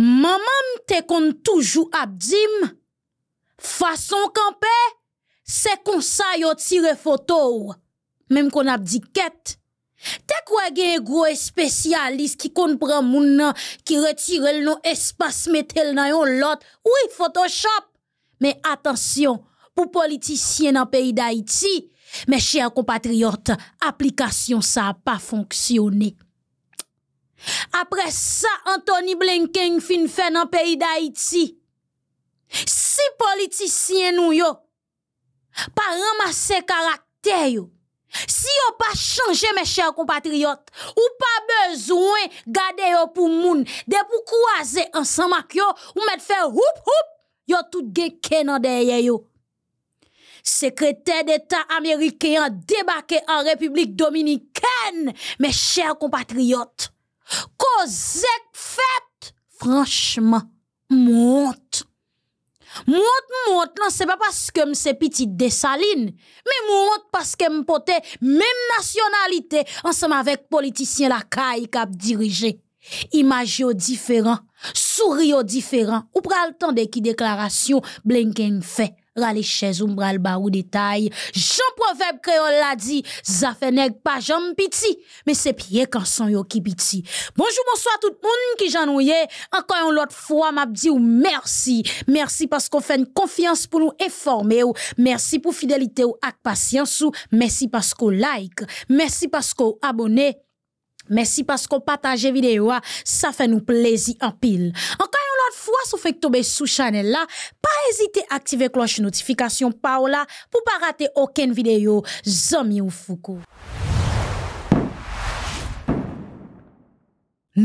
Maman te kon toujou abdim. façon campé, c'est qu'on konsa yo tire photo, même kon abdiquette. di quoi Te gen un spécialiste ki kon ki retire l nom espace metel nan yon lot, oui, photoshop. Mais attention, pou politicien nan pays d'Haïti, mes chers compatriotes, application ça sa pas fonctionné. Après ça, Anthony Blinken fin dans le pays d'Haïti. Si politiciens politiciens yo, pas ramase le caractère, si yo pas changé mes chers compatriotes, ou pas besoin garder yo pou moun, de croiser ensemble ensemble eux, ou met faire « houp houp, yo tout gen ke Secrétaire d'État américain débarqué en République dominicaine, mes chers compatriotes. Kozek fait, franchement, monte. Monte, monte, non, c'est pas parce que c'est petit salines, mais monte parce que m'pote même nationalité ensemble avec politicien la caille qui a dirigé. Image différent, sourire au différent, ou le temps des qui déclaration Blinken fait rale chez ou ba ou détail. Jean proverbe créole l'a dit, ça fait nèg pas jam piti, mais c'est pied quand son yo qui piti. Bonjour, bonsoir tout le monde qui j'ennuie. Encore une autre fois, m'a dit ou merci. Merci parce qu'on fait une confiance pour nous informer ou. Merci pour fidélité ou ak patience ou. Merci parce qu'on like. Merci parce qu'on abonne. Merci parce qu'on partage vidéo, ah. ça fait nous plaisir en pile. Encore une autre fois, si vous faites tomber sous channel là, pas hésiter à activer cloche notification pour pour pas rater aucune vidéo. Zami ou Nous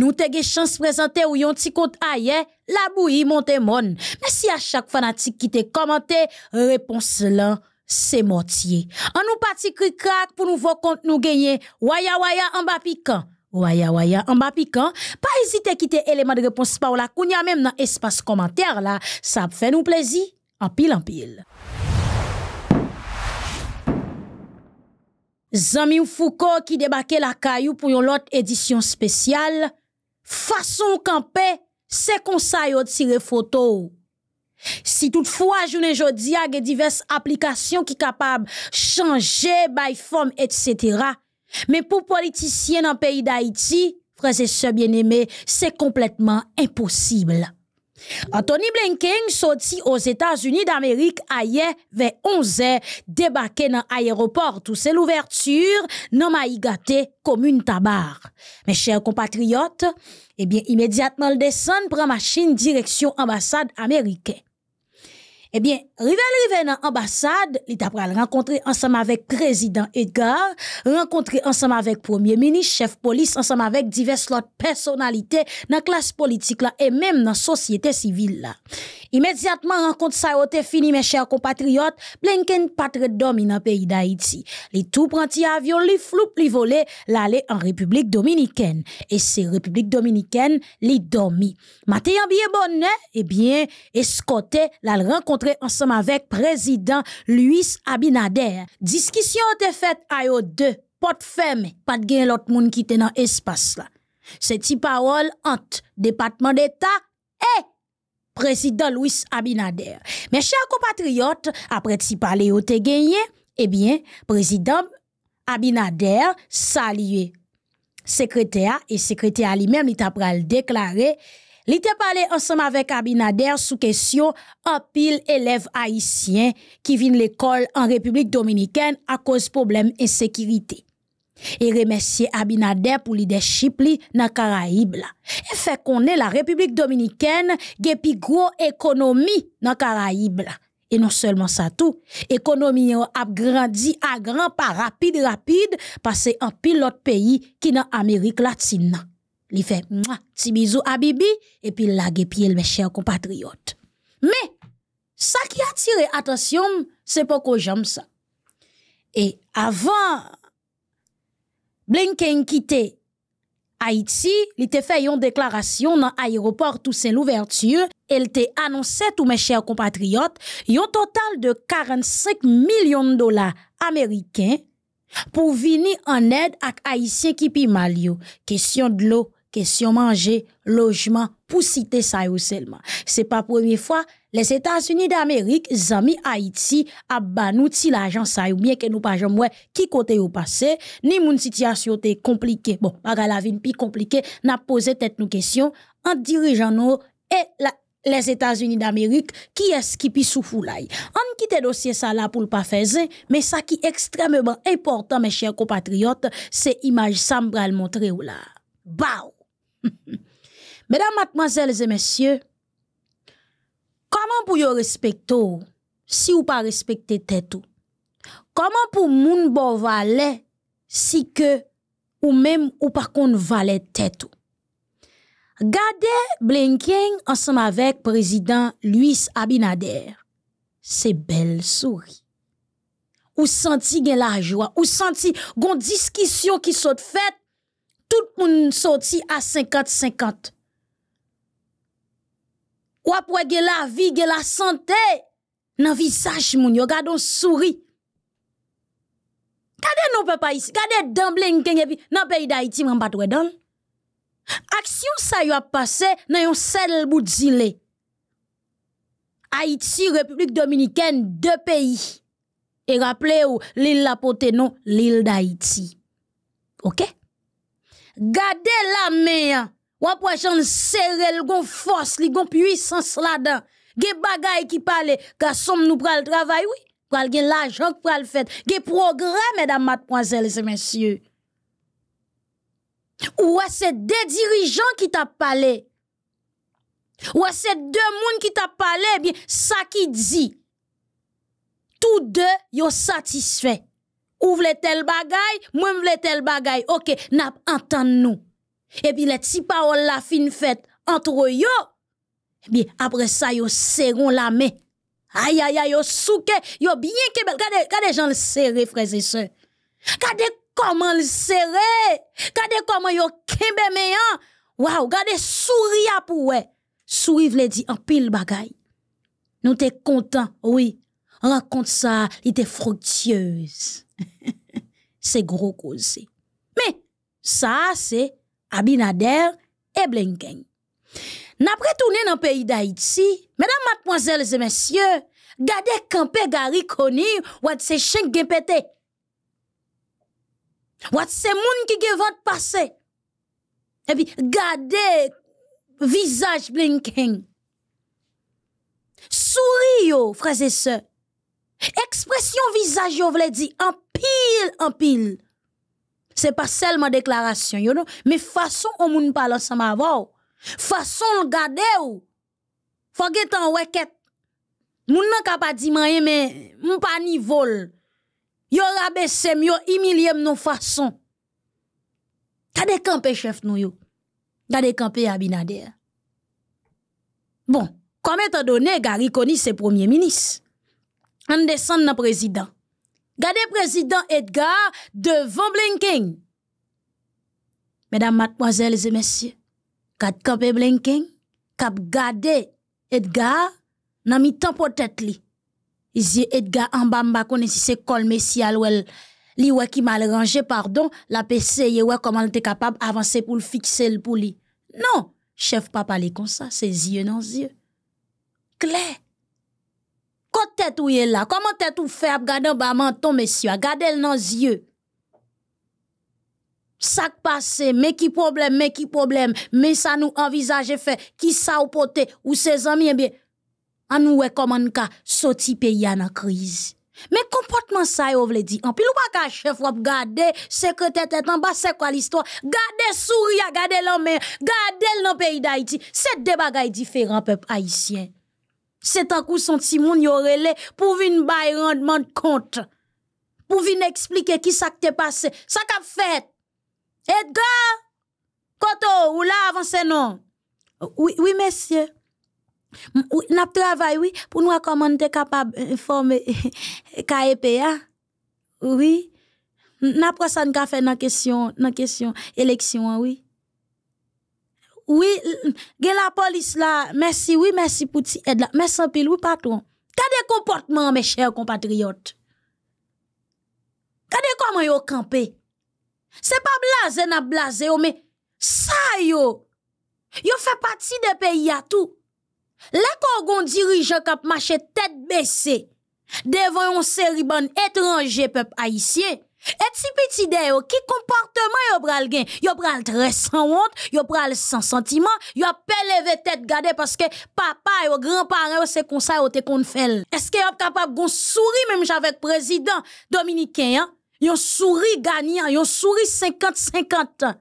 Nous avons chance de présenter ou petit compte ailleurs, eh? la bouillie monte mon. Merci à chaque fanatique qui te commenté, réponse là c'est mortier. On nous parti crack pour nous voir compte nous gagner. Waya waya en bas piquant. Waya waya, an ba pik an, pa ezite kite eleman de reponsi pa ou la koun ya menm nan espas komantèr la, sa ap fè nou plezi, an pil an pil. Zami ou fouko ki debake la kayou pou yon lot edisyon spesyal, fason kanpe se konsayot sire fotou. Si toutfwa jounen jodi agye diverse aplikasyon ki kapab chanje bay form etsetera, Mais pour politiciens dans le pays d'Haïti, frères et sœurs bien-aimés, c'est complètement impossible. Anthony Blinken sorti aux États-Unis d'Amérique hier vers 11h, débarqué dans l'aéroport où c'est l'ouverture dans maïgaté, commune Tabar. Mes chers compatriotes, eh bien, immédiatement le descend prend machine direction ambassade américaine. Eh bien, rivel dans l'ambassade, l'ambassade, li le rencontré ensemble avec le président Edgar, ensemble avec le premier ministre, chef police, police, ensemble diverses diverses autres personnalités dans la, classe politique là société même la. Immédiatement, rencontre sa a te fini, mes chers compatriotes, Blinken patre domi dans le pays d'Haïti. Il tout tout avion, li floup, il vole, l'aller en République dominicaine. Et c'est République Dominicaine li dormi. Maté bien bonne, eh bien, escorté l'a rencontre ensemble avec président Luis Abinader. Discussion était faite à deux, porte fermée, pas de gain l'autre monde qui était dans espace là. C'est parole entre département d'État et président Luis Abinader. Mes chers compatriotes, après s'y parler au te gagné, eh bien, président Abinader salué secrétaire et secrétaire lui-même il t'a déclaré L'été parlé ensemble avec Abinader sous question un pile élève haïtien qui vient l'école en République dominicaine à cause problème insécurité. Et remercier Abinader pour leadership li dans Caraïbes Et fait qu'on est la e République dominicaine gen gros économie dans Caraïbes Et non seulement ça tout, économie a grandi à grand pas rapide rapide parce a en pile l'autre pays qui dans Amérique latine il fait petit bisou à Bibi et puis lague pied mes chers compatriotes. Mais ça qui a attiré attention, c'est pas que j'aime ça. Et avant Blinken quitter Haïti, il a fait une déclaration dans l'aéroport Toussaint Louverture. Elle t'a annoncé, tous mes chers compatriotes, un total de 45 millions de dollars américains pour venir en aide à Haïtiens qui pi mal Question de l'eau, question manger, logement, pour citer ça seulement. C'est pas première fois, les États-Unis d'Amérique, zami Haïti, a banouti l'agent ça ou bien que nous pas jamais qui côté au passé, ni mon situation était compliquée. Bon, pas la vie pi compliquée, n'a posé tête nous question en dirigeant nous et les États-Unis d'Amérique, qui est-ce qui pi sous foulaille. On quitte dossier ça là pour le pas faire, mais ça qui extrêmement important, mes chers compatriotes, c'est image ça m'bral montrer ou là. Bao! Madame, mademoiselles et messieurs, comment pou yo respectou si ou pa respecte tètou? Comment pou moun bo valè si ke ou mèm ou pa kon valè tètou? Gade Blenking ansanm avèk prezident Luis Abinader, se bel souri. Ou santi gen la jwa, ou santi gon diskisyon ki sot fèt, tout moun sorti à 50-50. Ou wè ge la vie, la santé, nan visage, moun yo, gade on souri. Gade nou pe pa isi, gade damble nkenge pi, nan peyi d'Haïti, iti mwen bat Action, Aksyon sa yo a pase nan yon sel bout zile. Haïti, République Dominicaine, deux pays. Et rappelez-vous, l'île Lapote, non, l'île d'Haïti. OK? Gardez la main. Ou wè serrer serre, gon force, l'gon gon puissance la dan. Ge bagay qui pale, nous nou pral travail, oui. Pral gen l'ajan ki pral fête. Ge progrès, mesdames, mademoiselles et messieurs. Ouè se de qui ki tap Ou Ouè se deux moun qui tap parlé. bien, ça qui dit. Tous deux, sont satisfaits ou vle tel bagay, mwen vle tel bagay. Ok, nap nous nous. E et puis les petites paroles la fin fête entre yo. Et bien, après ça yo seron la main. Aïe, aïe, aïe, yo souke, yo bien que Regardez, regardez, jan le frères et sœurs. Regardez comment le serre. sont comment yo kembe meyan. Waouh, regardez souri apou Souri vle dit en pile bagay. Nous t'es content. oui. raconte ça, il était fructueuse. c'est gros cause. Mais ça, c'est Abinader et Blinken. N'après tourner dans le pays d'Haïti, mesdames, mademoiselles et messieurs, gardez campé Gary ou de se chiens qui pété. Ou de qui passer. Et puis, gardez visage Blinken. Souris, frères et sœurs. Expression visage, yo vle di en pile C'est pas seulement déclaration, yo non mais façon on moun parle ensemble ma façon le garder gade ou. Fwa ge weket. Moun nan ka mais di manye, mais moun pa ni vol. Yo rabesem, yo imilyem non façon. des campé chef nou yo. Gade kampe Abinader. Bon, comme étant donné Gary Koni se premier ministre on descend dans président. Gardez président Edgar devant Blinking. Mesdames, mademoiselles et messieurs, kat kapé Blinken, Cap garder Edgar, nan mi temps peut-être li. dit Edgar en bas m'a si c'est col messial alwel li qui mal rangé pardon, la PC ouais comment elle était capable avancer pour le fixer le pour lui. Non, chef pas parler comme ça, c'est yeux dans yeux. Claire quand tête ou elle là, comment tête ou fait, regardez en bas menton, monsieur, gade le dans yeux. Ça passe, mais qui problème, mais qui problème, mais ça nous envisage fait, qui ça ou pote, ou ses amis, eh bien, en nous est comment nous ka sorti pays en crise. Mais comportement ça, vous voulez dire, en plus, ou pas ka chef regarder gade, que tête en bas, c'est quoi l'histoire? regardez souria, gade l'homme, regardez le dans pays d'Haïti. C'est des bagailles différents, peuple haïtien. C'est un coup sentiment il y aurait pour venir rendement de compte. Pour vin expliquer qui ça t'est passé. Ça qu'a fait. Edgar! Koto, ou là, avance non? Oui, oui, messieurs. Oui, travail, oui, pour nous recommander capable informer KEPA. Hein? Oui. N'a pas ça qu'a fait dans question, dans question, élection, hein, oui oui, mm, la police là, merci, oui, merci pour cette aide là, merci un peu, oui, patron. T'as des comportements, mes chers compatriotes. T'as des comment yo campé. C'est pas blasé, n'a blasé, mais ça yo, yo fait partie des pays à tout. Les kogon dirigeants cap marché tête baissée devant une série étranger peuple haïtien. Et si petit d'ailleurs, qui comportement yo pral gen? Yo pral très sans honte, yo pral sans sentiment, yo levé lever tête garder parce que papa et grand-parent c'est comme ça yo te Est-ce que yo capable gon sourire même avec président dominicain hein? Yon souri gagnant, yon souri 50-50.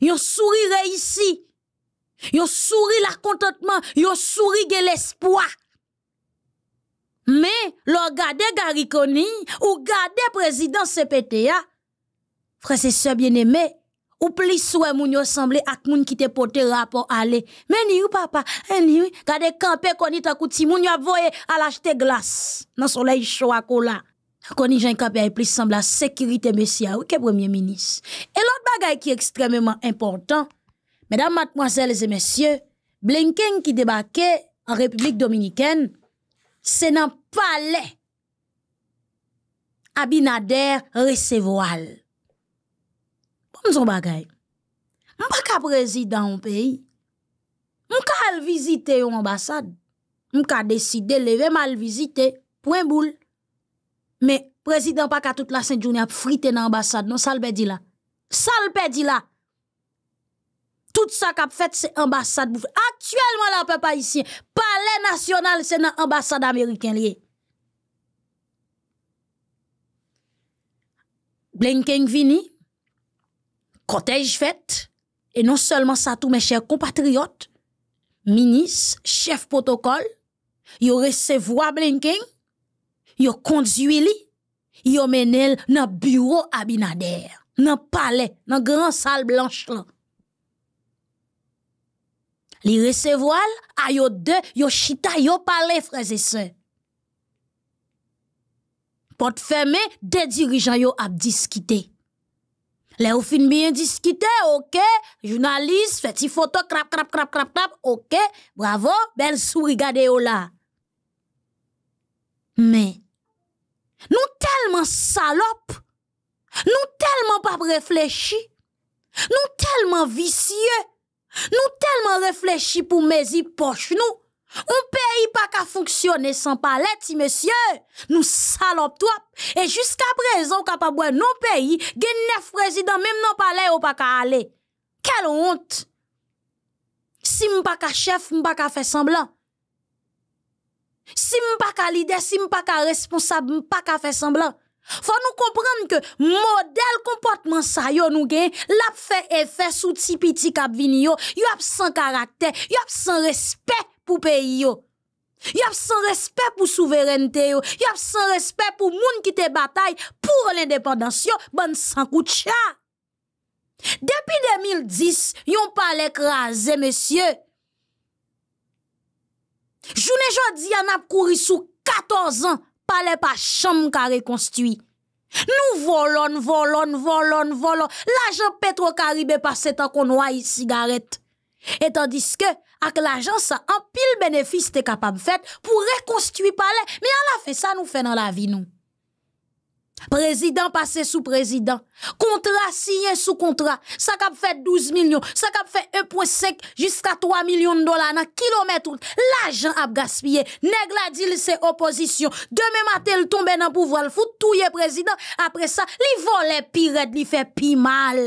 Yon souri réussi. Yon souri la contentement, yon souri gen l'espoir. Mais lor Gary gariconi ou gade président CPTA, sœurs bien-aimé, ou plus souvent, moun yon semble ak moun qui te pote rapport aller. mais ni ou papa, eh, ni ou, gade kampe koni takouti, moun à avoye à achete glace dans soleil chou à la. Koni jen kampe a plus semble a sécurité, messieurs, ou ke premier ministre. Et l'autre l'autre qui est extrêmement important, mesdames, mademoiselles et messieurs, Blinken qui débarquait en République dominicaine, Se nan pale abinader resevoal. Bon zon bagay. M pa ka prezident an peyi. M ka alvizite yon ambasad. M ka deside leve malvizite. Poen boule. Me prezident pa ka tout la senjouni ap frite nan ambasad. Non salpe di la. Salpe di la. tout sa kap fèt se ambassade boufè. Aktuelman la pe pa isyen, palè nasyonal se nan ambassade amerikèn liye. Blenken vini, kotej fèt, e non selman sa tou mè chèr kompatriot, minis, chèf potokol, yo resevwa Blenken, yo kondzui li, yo menel nan bureau abinader, nan palè, nan gran sal blanche lan. Les recevoir a yo de, yo chita, yo pale frères sœurs Pot feme, de dirigeants yo a discuté Le ou fin bien diskite, ok, faites feti photo, crap, crap, crap, crap, crap ok, bravo, belle souris, regardez yo la. Mais, nous, tellement salop, nous, tellement pas réfléchis, nous, tellement vicieux, nous tellement réfléchi pour mes poche nous. Un pays pas qu'à fonctionner sans palette, monsieur. Nous salopes toi. Et jusqu'à présent, capable de un pays, gagne neuf présidents, même non palais ou pas qu'à aller. Quelle honte! Si pas qu'à chef, pas qu'à faire semblant. Si pas qu'à leader, si pas qu'à responsable, m'pas qu'à faire semblant. Fwa nou komprende ke model komportman sa yo nou gen, lap fe efè sou tipiti kab vini yo, yo ap san karakter, yo ap san respè pou peyi yo. Yo ap san respè pou souverente yo, yo ap san respè pou moun ki te batay, pou l'independans yo, ban san koutcha. Depi 2010, yon pa l'ekraze, mesye. Jounen jodi, yon ap kouri sou 14 an. palais pas chambre qu'a reconstruit. Nous volons, volons, volons, volons. L'agent Petro-Caribé passe tant qu'on noie cigarette. Et tandis que, avec l'agence, un pile bénéfice t'es capable de faire pour reconstruire palais. Mais à la fin, ça nous fait dans la vie, nous. Prezident pase sou prezident Kontra siye sou kontra Sak ap fè 12 milyon Sak ap fè 1.5 jiska 3 milyon dola Nan kilometr L'ajan ap gaspye Neg la dil se oposisyon Deme matel tombe nan pou vral Foutouye prezident Apre sa li vole pi red li fè pi mal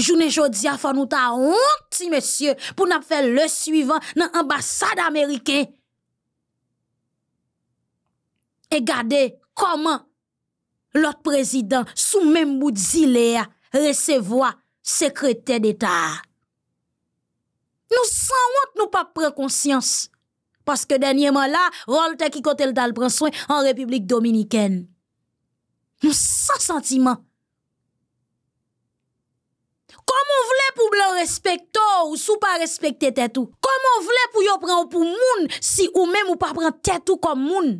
Jounè jodi a fanouta An ti mesye Pou nan fè le suivant nan ambassade ameriken E gade Koman lot prezidant sou mèm mout zilea resevoa sekretè d'Etat. Nou san wot nou pa prekonsyans, paske denye man la, rol te ki kote l dal pranswen an Republik Dominiken. Nou san sentiman. Koman vle pou blan respekto ou sou pa respekte tètou? Koman vle pou yo pran ou pou moun si ou mèm ou pa pran tètou kom moun?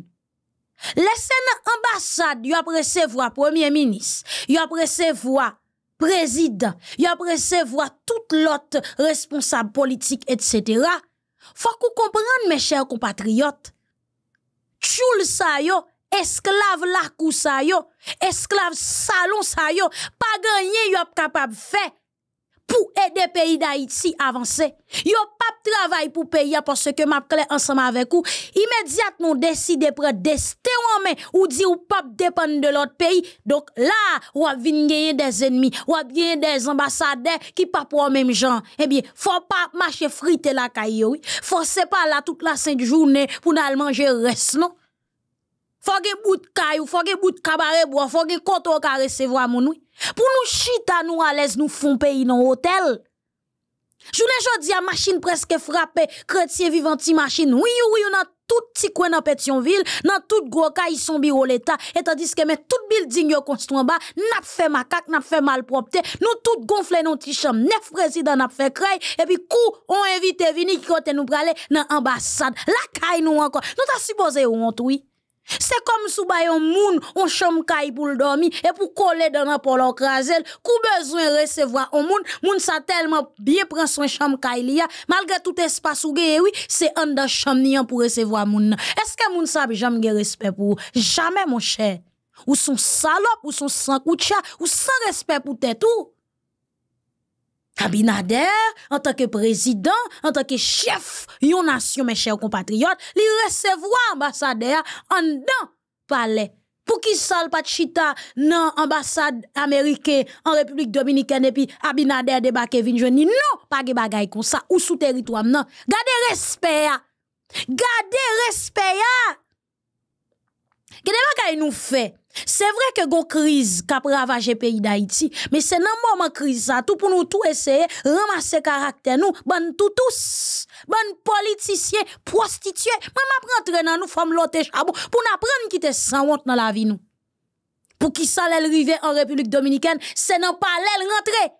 La scène ambassade, yo a voix premier ministre, yo voix président, président, vous appréciez voix toute l'autre responsable politique, etc. Faut qu'on comprenne, mes chers compatriotes, tchoul sa yo, la, lakou sa yo, esclave salon sa yo, pas gagné yo capable fait pour aider pays d'Haïti avancer. Yo pas travail pour pays parce que m'a clé ensemble avec vous. Immédiatement de prendre ou en main ou dit ou pas dépend de l'autre pays. Donc là, ou a gagner des ennemis, ou a des ambassadeurs qui pas pour même gens. Eh bien, faut pas marcher friter la caillou. Faut pas là toute la sainte journée pour aller manger reste non. Faut que bout de caillou, faut que bout de cabaret faut que ka recevoir mon oui. Pour nous chita nous à l'aise, nous font pays dans hôtel. déjà jodi à machine presque frappé, chrétien vivant ti machine. Oui, oui, on a tout petit coin dans Pétionville, dans tout gros cas, ils sont bureau l'État. Et tandis que, mais tout building yo construit en bas, n'a fait macaque, n'a fait mal propre nous tout gonflé nos petits chambres, neuf présidents n'a fait craie. et puis coup, on invite vini qui côté nous pralé dans l'ambassade. La caille nous encore. Nous t'a supposé honte, oui. C'est comme sous bayon moun, on chambre pour pour dormi et pour coller dans un polo krasel, a besoin recevoir un moun, moun sa tellement bien prend soin chambre, malgré tout espace ou oui, c'est un chambre pour recevoir moun. Est-ce que moun a jamais ge respect pour Jamais, mon cher. Ou son salope, ou son sans vous ou sans respect pour tout. Abinader, en tant que président, en tant que chef yon nation, mes chers compatriotes, li recevoir ambassadeur en dans palais. Pour qui sale pas chita non ambassade américaine en République dominicaine et puis Abinader débarque vinn non pas de bagay comme ça ou sous territoire non gardez respect gardez respect Gade bagay nous fait c'est vrai que go crise qui a ravagé le pays d'Haïti, mais c'est dans moment crise ça, tout pour nous tous essayer ramasser caractère nous, bonne tout tous, bon politiciens, prostitué même après nous femme l'autre pour nous apprendre qui sans honte dans la vie nous. Pour qu'ils ça l'est en République dominicaine, c'est non pas entrée. rentrer.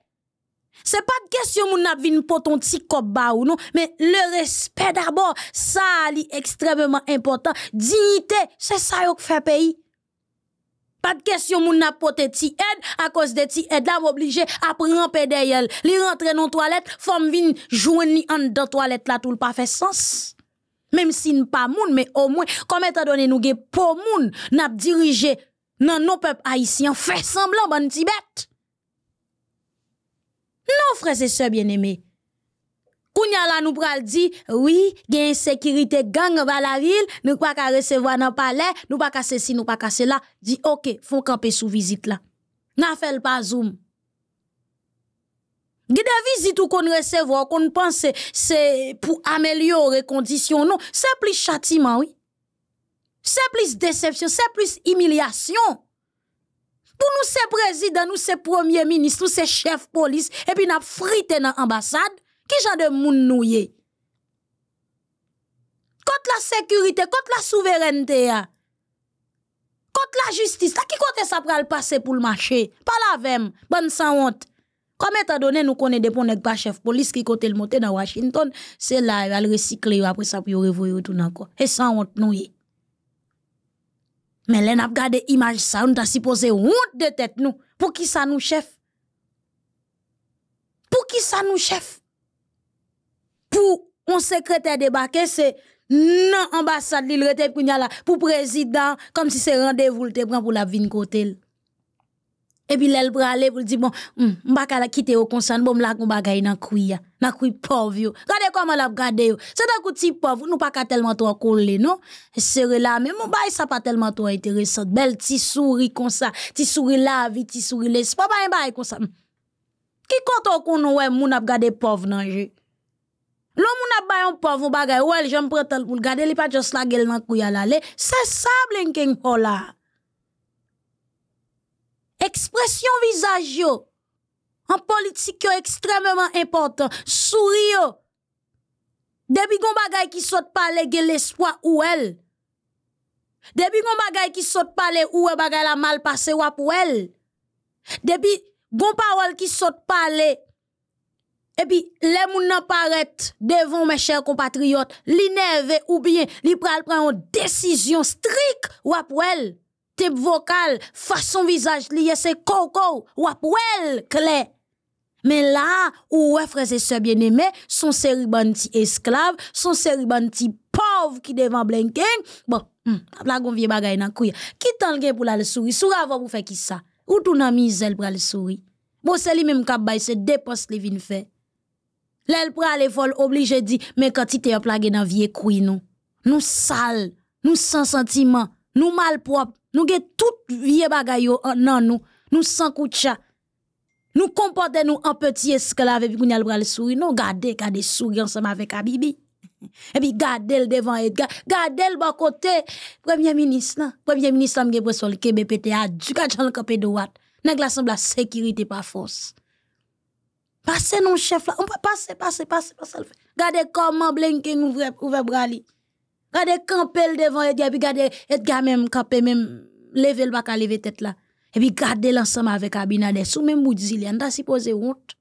C'est pas de question mon n'a vinn ou non, mais le respect d'abord, ça est extrêmement important, dignité, c'est ça qui fait pays. Pas de question, moun n'a poté ti aide, à cause de ti aide là, obligé à prendre derrière. Li rentre dans toilette, femme vin joindre en dans toilette là, tout le pas fait sens. Même si n'a pas moun, mais au moins, comme étant donné nous gen pour moun, n'a dirigé dans nos peuples haïtiens, fait semblant bon Tibet Non, frères et sœurs bien-aimés. Kounya la nous pral dit, oui, une sécurité gang dans la ville, nous pas recevoir dans palais, nous pas qu'à ceci, nous pas là. cela. Dit, ok, faut camper sous visite là. N'a fait pas zoom. Gide visite ou qu'on recevoir, qu'on pense, c'est pour améliorer conditions, non. C'est plus châtiment, oui. C'est plus déception, c'est plus humiliation. Pour nous, c'est président, nous, c'est premier ministre, nous, c'est chef police, et puis nous frité dans l'ambassade. Ki jan de moun nou ye? Kote la sekurite, kote la souverente ya. Kote la justis, la ki kote sa pral pase pou l'mache? Palavem, ban san wot. Kome ta done nou kone deponek pa chef polis ki kote l'mote nan Washington, se la e al resikle yo apre sa pou yo revoye yo tout nan ko. E san wot nou ye. Men lè nap gade imaj sa, nou ta si pose wout de tèt nou. Pou ki sa nou chef? Pou ki sa nou chef? pour un secrétaire débarqué, hein, c'est non ambassade l'île rete pour président, comme si c'est rendez-vous te prend pour la vine côté. Et puis elle pour aller pour dire bon, m'pa hum, pas la quitter au concern, bon la gon bagay nan kouya, nan koui pauvre yo. Regardez comment la gade yo. C'est un petit pauvre, nous pas tellement trop coller non. Serre là mais mon bail ça pas tellement trop intéressant. Belle petit souris comme ça, petit souris la vie, petit souris l'espoir, pas un bail comme ça. Qui compte qu'on ouais moun a pauvre nan jeu. L'homme n'a pas un pauvre ou elle j'aime prendre le pour garder, les pas juste la gueule dans couille à l'aller. C'est ça blinking Paula. Expression visage En politique yo extrêmement important. Sourire. yo. Depuis gon bagay qui saute pas l'espoir ou elle. Depuis gon bagay qui saute pas ou bagay la mal passé ou pour elle. Depuis gon parole qui saute pas et puis moun nan paret devant mes chers compatriotes, li ou bien li pral pran une stricte, stricte wap wèl, tep vocal, façon visage, li c'est coco, wap wèl kle. Mais là ou et sœurs bien aimés son série ban ti son série ban ti qui qui devant bon, hmm, la gonvie bagay nan kouya, ki tan gen pour la le souri, soura faire pou fè ki sa, ou tout nan mizel pral souris. Bon, c'est lui même kap bay se depos li vin fè. L'elle prend les vol obligé dit mais quand tu t'es plagé dans vie queen nous nous sales nous sans sentiment nous mal malpropres nous gè toute vie bagayo nan nous nous sans coucha nous comportons nous en petit esclave puis qu'on a le sourire nous garder des sourire ensemble avec Abibi et puis garder le devant et garder le bon côté premier ministre nan. premier ministre m'gè pour sol KBPTA du gars Jean-Claude Droite nèg la sécurité par force Passez non chef là. On peut passer, passer, passer, passer. Regardez comment Blinken ouvre, ouvre Brali. Regardez quand devant et puis regardez Edgar même, quand même, levé le bac à lever tête là. Et puis regardez l'ensemble avec Abinader. Sous même Moudzili, on t'a supposé honte.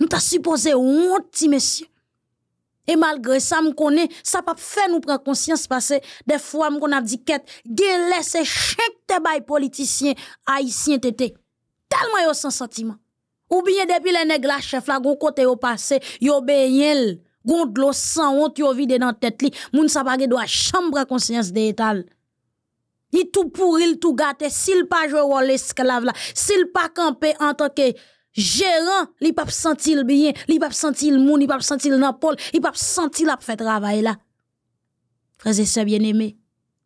Nous t'a supposé honte, monsieur. Et malgré ça, me connaît, ça pas fait nous prendre conscience parce que des fois, on a dit qu'être, laisse chèque te politiciens politicien haïtien Tellement a sans sentiment. Ou bien depuis les nègres la chef la gon côté au passé, yo beyel, gon l'eau sans honte yo vide dans tête li, moun sa pa doit chambre conscience de étal. Ni tout pourri, il tout gâté, s'il pas jouer rôle esclave là, s'il pas camper en tant que gérant, li pas senti le bien, li pas senti le moun, li pas senti le ne li pas senti la fait travail là. Frères et sœurs bien-aimés,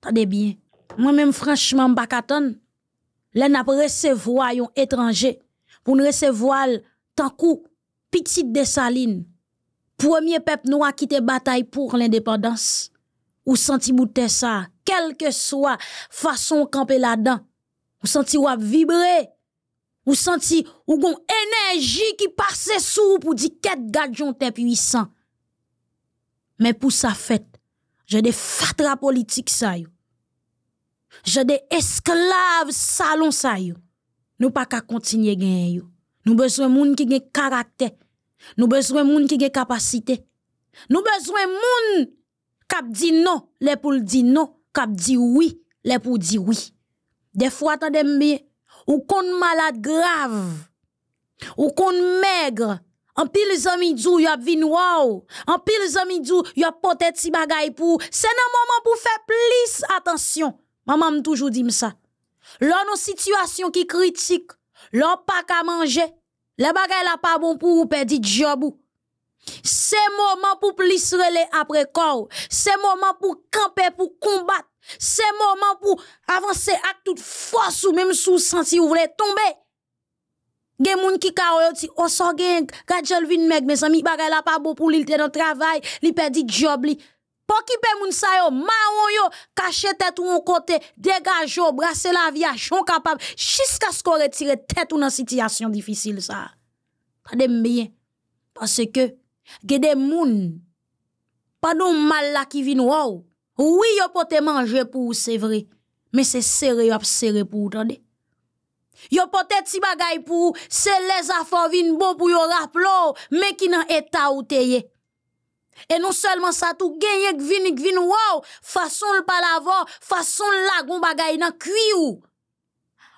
attendez bien. Moi-même franchement m'pa katon. Là pas recevoir un étranger pour nous recevoir tant coup petite salines premier peuple noir qui te bataille pour l'indépendance ou senti mouté ça quelle que soit façon camper là-dedans ou senti ou vibrer ou senti ou gon énergie qui passait sous pour dire qu'être gadjon t'es puissant mais pour sa fête j'ai des fatras politiques ça j'ai des esclaves salon ça nous pas qu'à continuer gagner Nous besoin moun qui gen caractère. Nous besoin moun qui gen capacité. Nous besoin moun kap dit non, les pour dire non, kap dit oui, les pour dire oui. Des fois attendez bien, ou qu'on malade grave, ou qu'on maigre, en pile zami djou y a vin wow, en pile zami djou y a des si bagay pou, c'est un moment pour faire plus attention. Maman toujours dit ça. Lors nos situation qui critique, l'on pas qu'à manger, la bagages là pas bon pour vous perdre job C'est moment pour plisser les après corps, c'est moment pour camper pour combattre, c'est moment pour avancer avec toute force ou même sous senti vous voulez tomber. Des moun qui ka dit, oh, ça, so quand kajol vin mec mes amis, bagay la pas bon pour li, te dans travail, li perdi job Po qui peut moun sa yo, maron yo, caché tête ou kote, dégage yo, brasse la vie chon jusqu'à ce qu'on retire tête ou nan situation difficile. sa. bien parce que que gede moun, pardon mal qui ki oui yo pote manger pour ou c'est vrai, mais se serré yop serré pour pou ou tande. Yo pote bagay pour ou, se les vin bon pou yo rap mais qui ou E nou selman sa tou genye kvinik kvin waw, fason l palavon, fason l lagon bagay nan kwi ou.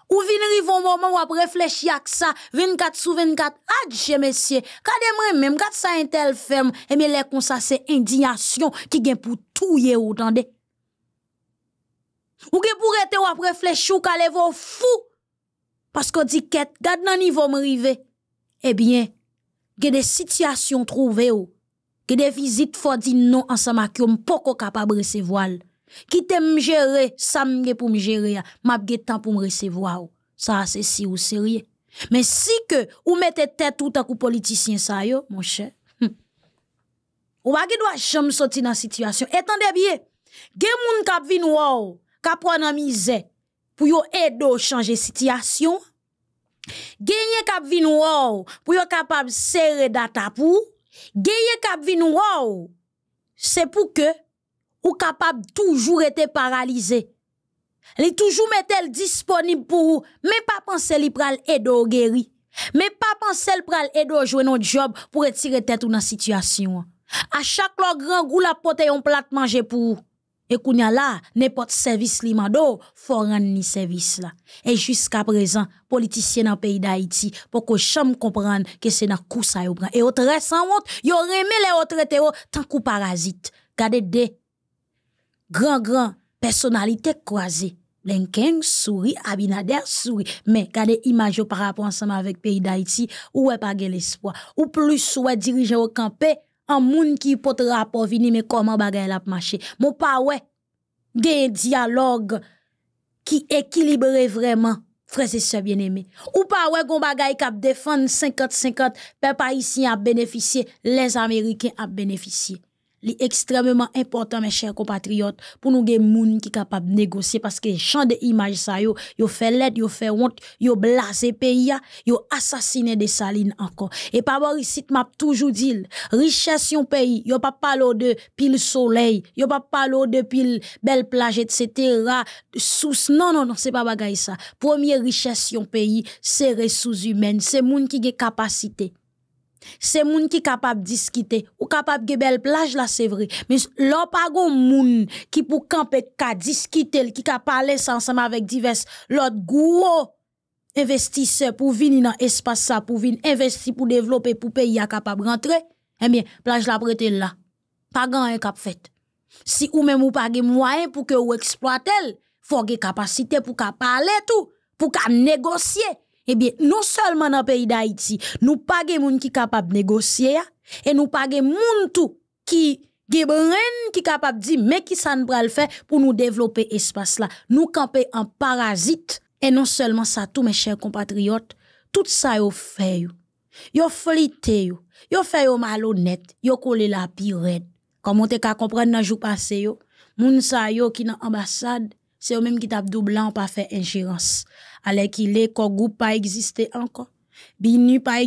Ou vin rivo mouman wap reflech yak sa, 24 sou 24, adje mesye, kade mre mèm, kade sa entel fem, eme le kon sa se indinyasyon ki gen pou touye ou dande. Ou gen pou rete wap reflech ou kalevo fou, pasko di ket, kade nan nivou mrive, e bien, gen de sityasyon trove ou, que des visites faut dire non ensemble que on qu'on capable de recevoir qui t'aime gérer ça me pour me gérer m'a gè temps pour me recevoir ça c'est si ou sérieux mais si que ou mettez tête tout à coup politicien ça yo mon cher hum. ou pas qui doit jamais sortir dans situation et tendez bien gè moun k'ap vin wow k'ap prendre misère pour yo aider changer situation gagner k'ap vin wow pour yo capable serrer data pour Gaye kap wow, c'est pour que ou capable toujours été paralysé. Li toujours disponible pour ou, mais pas penser li pral edo guérir, Mais pas penser li pral edo jouer notre job pour retirer tête ou dans situation. À chaque grand goût la pote yon plat manger pour ou. Et qu'on là, n'importe service li mando, faut ni service là. Et jusqu'à présent, politiciens dans le pays d'Haïti, pour que cham comprenne que c'est dans coup ça yo Et autre sans honte, yo remet les autres traité tant coup parasite. Gade des grand grand personnalité croisée. Lincoln sourit, Abinader sourit. Mais gade image par rapport ensemble avec pays d'Haïti, où est pas l'espoir. Ou plus, ou dirigeant au campé, un moun qui pote rapor vini mais comment bagay la ap mache. Mo pa wè, gen qui équilibre vraiment frères et sœurs bien aimés Ou pa wè kon bagay kap 50-50, les pa a ap les Américains ap bénéficié. Li extrêmement important, mes chers compatriotes, pour nous des gens qui capable de négocier parce que champ de images ça yo, yo fait l'aide, yo fait honte, yo blasé pays, yo assassiné des salines encore. Et par ici, m'a toujours dit, richesse yon pays, yo pas parler de pile soleil, yo pas parler de pile belle plage, etc. Sous, non, non, non, c'est pas bagaille ça. Première richesse yon pays, c'est ressources humaines, c'est gens qui ont capacité c'est moun qui capable discuter ou capable de belle plage là c'est vrai mais l'on pas gon qui pour camper ka discuter qui ka parler ensemble avec divers l'autre gros investisseurs pour venir dans l'espace, ça pour venir investir pour développer pour pays capable rentrer eh bien plage la prête là pas grand cap fait si ou même ou pas les moyen pour que ou exploiter faut des capacité pour ka parler tout pour négocier eh bien, non seulement dans le pays d'Haïti, nous pas de monde qui capable de négocier, et nous pas de monde tout qui est qui de dire mais qui ça ne le faire pour nous développer espace là nous camper en parasite et non seulement ça tous mes chers compatriotes tout ça yo fait yo faites, vous yo yo malhonnête yo coller la pire comme vous te ka comprendre dans jour passé les gens qui sont dans ambassade c'est eux même qui t'a doublant pas faire ingérence alors qu'il est qu'au goup pas encore encore, Binu pas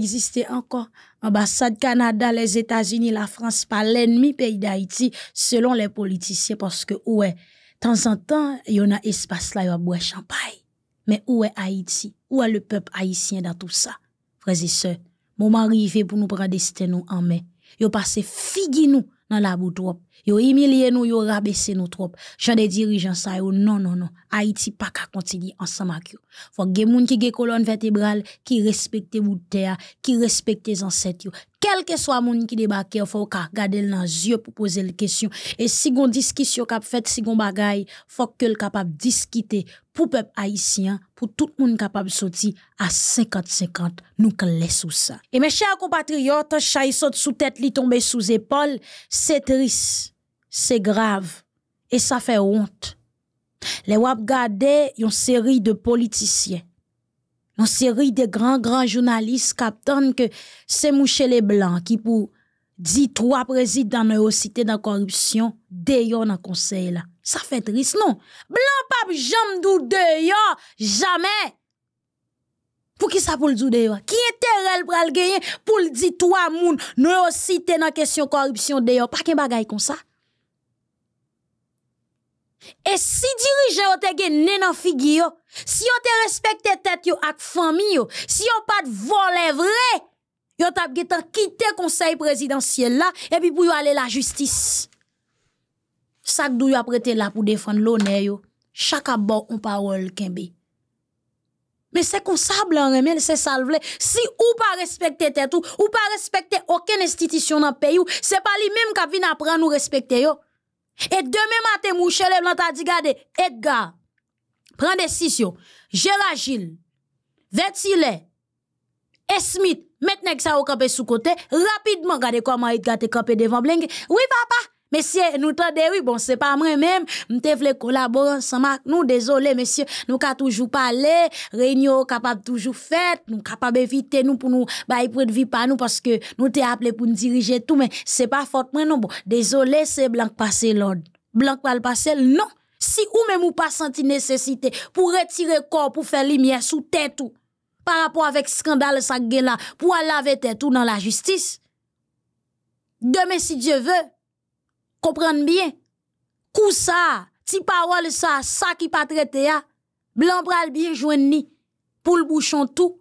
encore. Ambassade Canada, les États-Unis, la France, pas l'ennemi pays d'Haïti, selon les politiciens, parce que, ouais, de temps en temps, il y en a espace là, il y a champagne. Mais où est Haïti? Où est le peuple haïtien dans tout ça? Frères et sœurs, moment arrivé pour nous prendre des nous en main. a passé figu dans la boutrope. Yo humilié nous, yo rabaissé nos trop. J'en des dirigeants ça yo non non non. Haïti pas qu'à continuer ensemble avec yo. Faut que moun ki gè colonne vertébrale qui respecte la terre, qui respecte ancêtres quel que soit monde qui débarque, il faut regarder dans les yeux pour poser les questions. Et si on discussion qu'a fait, si on bagaille, faut que le capable discuter pour peuple haïtien, pour tout le monde capable de sortir à 50-50, nous clés sous ça. Et mes chers compatriotes, chay sautent sous tête, li tombent sous épaule, c'est triste, c'est grave, et ça fait honte. Les wap gade une série de politiciens une série de grands, grands journalistes attendent que c'est Mouché les Blancs qui pour dit trois présidents de dans la corruption, d'ailleurs dans le conseil là. Ça fait triste, non? Blanc pape jamais d'où d'ailleurs, jamais! Pour qui ça pour le dire d'ailleurs? Qui intérêt pour le gagner pour le dire trois moun, nous dans la question corruption d'ailleurs? Pas qu'un bagaille comme ça? Et si dirigeant ont été nan figu si ont te respecte tête yo ak fami yo, si on pas de voler vrai, yo tap getan quitter conseil présidentiel là et puis pour y aller la justice. chaque dou yo prêté là pour défendre l'honneur yo, chaque abo on parole kembe. Mais c'est comme ça c'est ça le si ou pas respecter tête ou pas respecté aucune institution dans pays ce c'est pas lui même qui vient apprendre nous respecter yo. Et demain matin, Mouchel Leblanc a dit, regardez, Edgar, prends des Gérard Gilles, Vertilet, et Smith, que ça au campé sous côté, rapidement, regardez comment Edgar te campé devant Bling. Oui, papa, Messieurs, nous t'en oui, bon, c'est pas moi-même, m'te vle collaborer nous, désolé, messieurs, nous ka toujours parlé, réunion capable toujours fait, nous capable éviter nous pour nous, bah, pour de vie pas nous, parce que nous t'es appelé pour nous diriger tout, mais c'est pas fort moi non, bon, désolé, c'est blanc passé l'ordre. Blanc pas le passé, non. Si ou même ou pas senti nécessité pour retirer corps, pour faire lumière sous tête ou, par rapport avec scandale ça pour laver laver tête ou dans la justice, demain si Dieu veut, comprendre bien. Kou ça, ti parole ça, ça qui pas traité a, blanc pral bien ni pour le bouchon tout.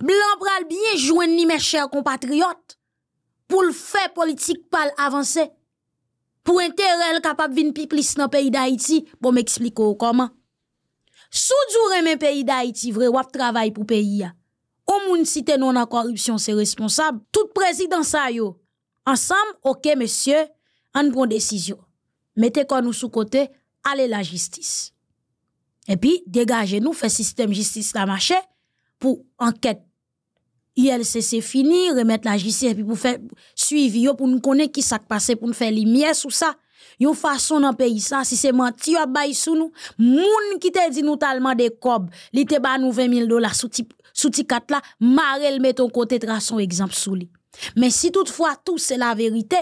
Blanc pral bien ni mes chers compatriotes pour le faire politique pas avancer. Pour intérêt capable vin pi plus dans pays d'Haïti, bon m'expliquer comment. Sous du mes pays d'Haïti vrai wap travail pour pays Au moun cité non la corruption c'est responsable. Tout président ça Ensemble, OK monsieur, en prend décision. Mettez quoi nous sous côté, allez la justice. Et puis, dégagez nous, fait système justice la marché pour enquête. ILCC fini, remettre la justice et puis pour faire suivi, pour nous connaître qui s'est passé, pour nous faire lumière sur ça. Yon façon d'en payer ça, si c'est menti, yon bay sous nous. Moun qui te dit nous des cob, li te ba nous 20 000 dollars sous type sou ti kat marel met ton côté son exemple sous li. Mais si toutefois tout c'est la vérité,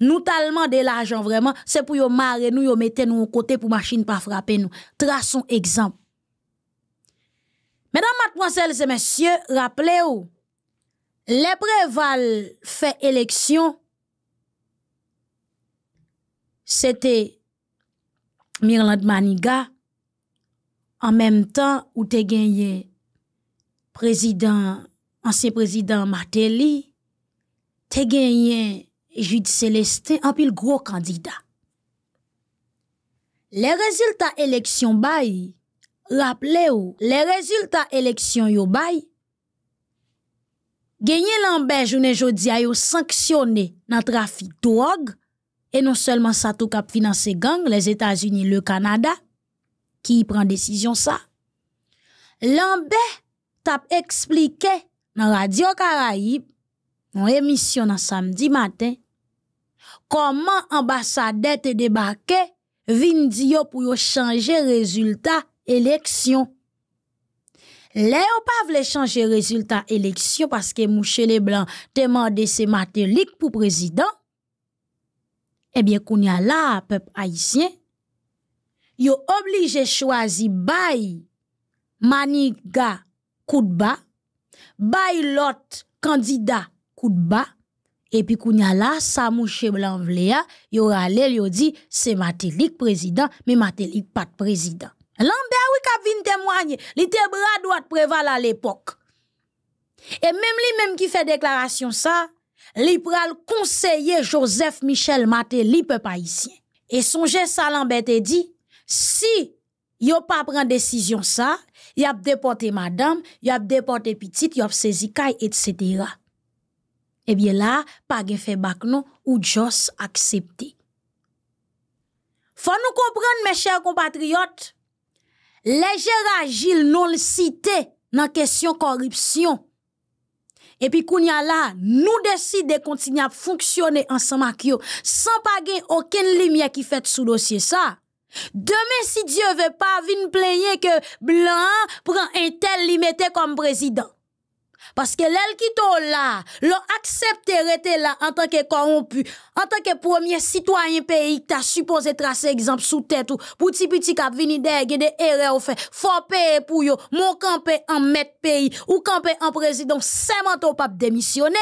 nous tellement de l'argent vraiment, c'est pour yon marrer nous, yon mettez nous au côté pour machine pas frapper nous. Traçons exemple. Mesdames, mademoiselles et messieurs, rappelez-vous, les préval fait élection, c'était Mirland Maniga, en même temps où te gagné président, ancien président Martelly, te gagné judi seleste anpil gro kandida. Le rezultat eleksyon bay, rap le ou, le rezultat eleksyon yo bay, genye lanbe jounen jodi a yo sanksyone nan trafi touag, e non selman sa tou kap finanse gang les Etats-Unis le Kanada, ki yi pren desisyon sa. Lanbe tap eksplike nan Radio Karaib, nan emisyon nan samdi maten, Comment ambassadeur te débarqué vin pour changer pou yo Les résultat changer Le ou pa vle résultat élection parce que mouche le pour président. Eh bien, pou il y y a la peuple haïtien, yo oblige choisir bay maniga le bay lot kandida de et puis, quand a là, ça mouche blanc il y il a dit, c'est Matélik président, mais Matélik pas de président. Lambert, oui, a vin témoigner, il était bras droit préval à l'époque. Et même lui même qui fait déclaration ça, il pral conseiller Joseph Michel Matélik, peuple haïtien. Et songez ça, Lambert il dit, si yo pas une décision ça, y a déporté madame, y a déporté petite, y a saisi etc. Eh bien là, pas de fait bac non ou juste accepter. Faut nous comprendre, mes chers compatriotes, léger agile non le cité dans question corruption. Et puis, qu'on là, nous décidons de continuer à fonctionner ensemble avec eux, sans payer aucune lumière qui fait sous dossier ça. Demain, si Dieu veut pas, venir plaigner que Blanc prend un tel limité comme président. Parce que l'elle qui est là, de rester là en tant que corrompu, en tant que premier citoyen pays qui t'a supposé tracer exemple sous tête ou pour petit petit cap vini derrière des erreurs fait. Faut payer pour yo, mon campé en maître pays ou campé en président, c'est ton pape démissionner.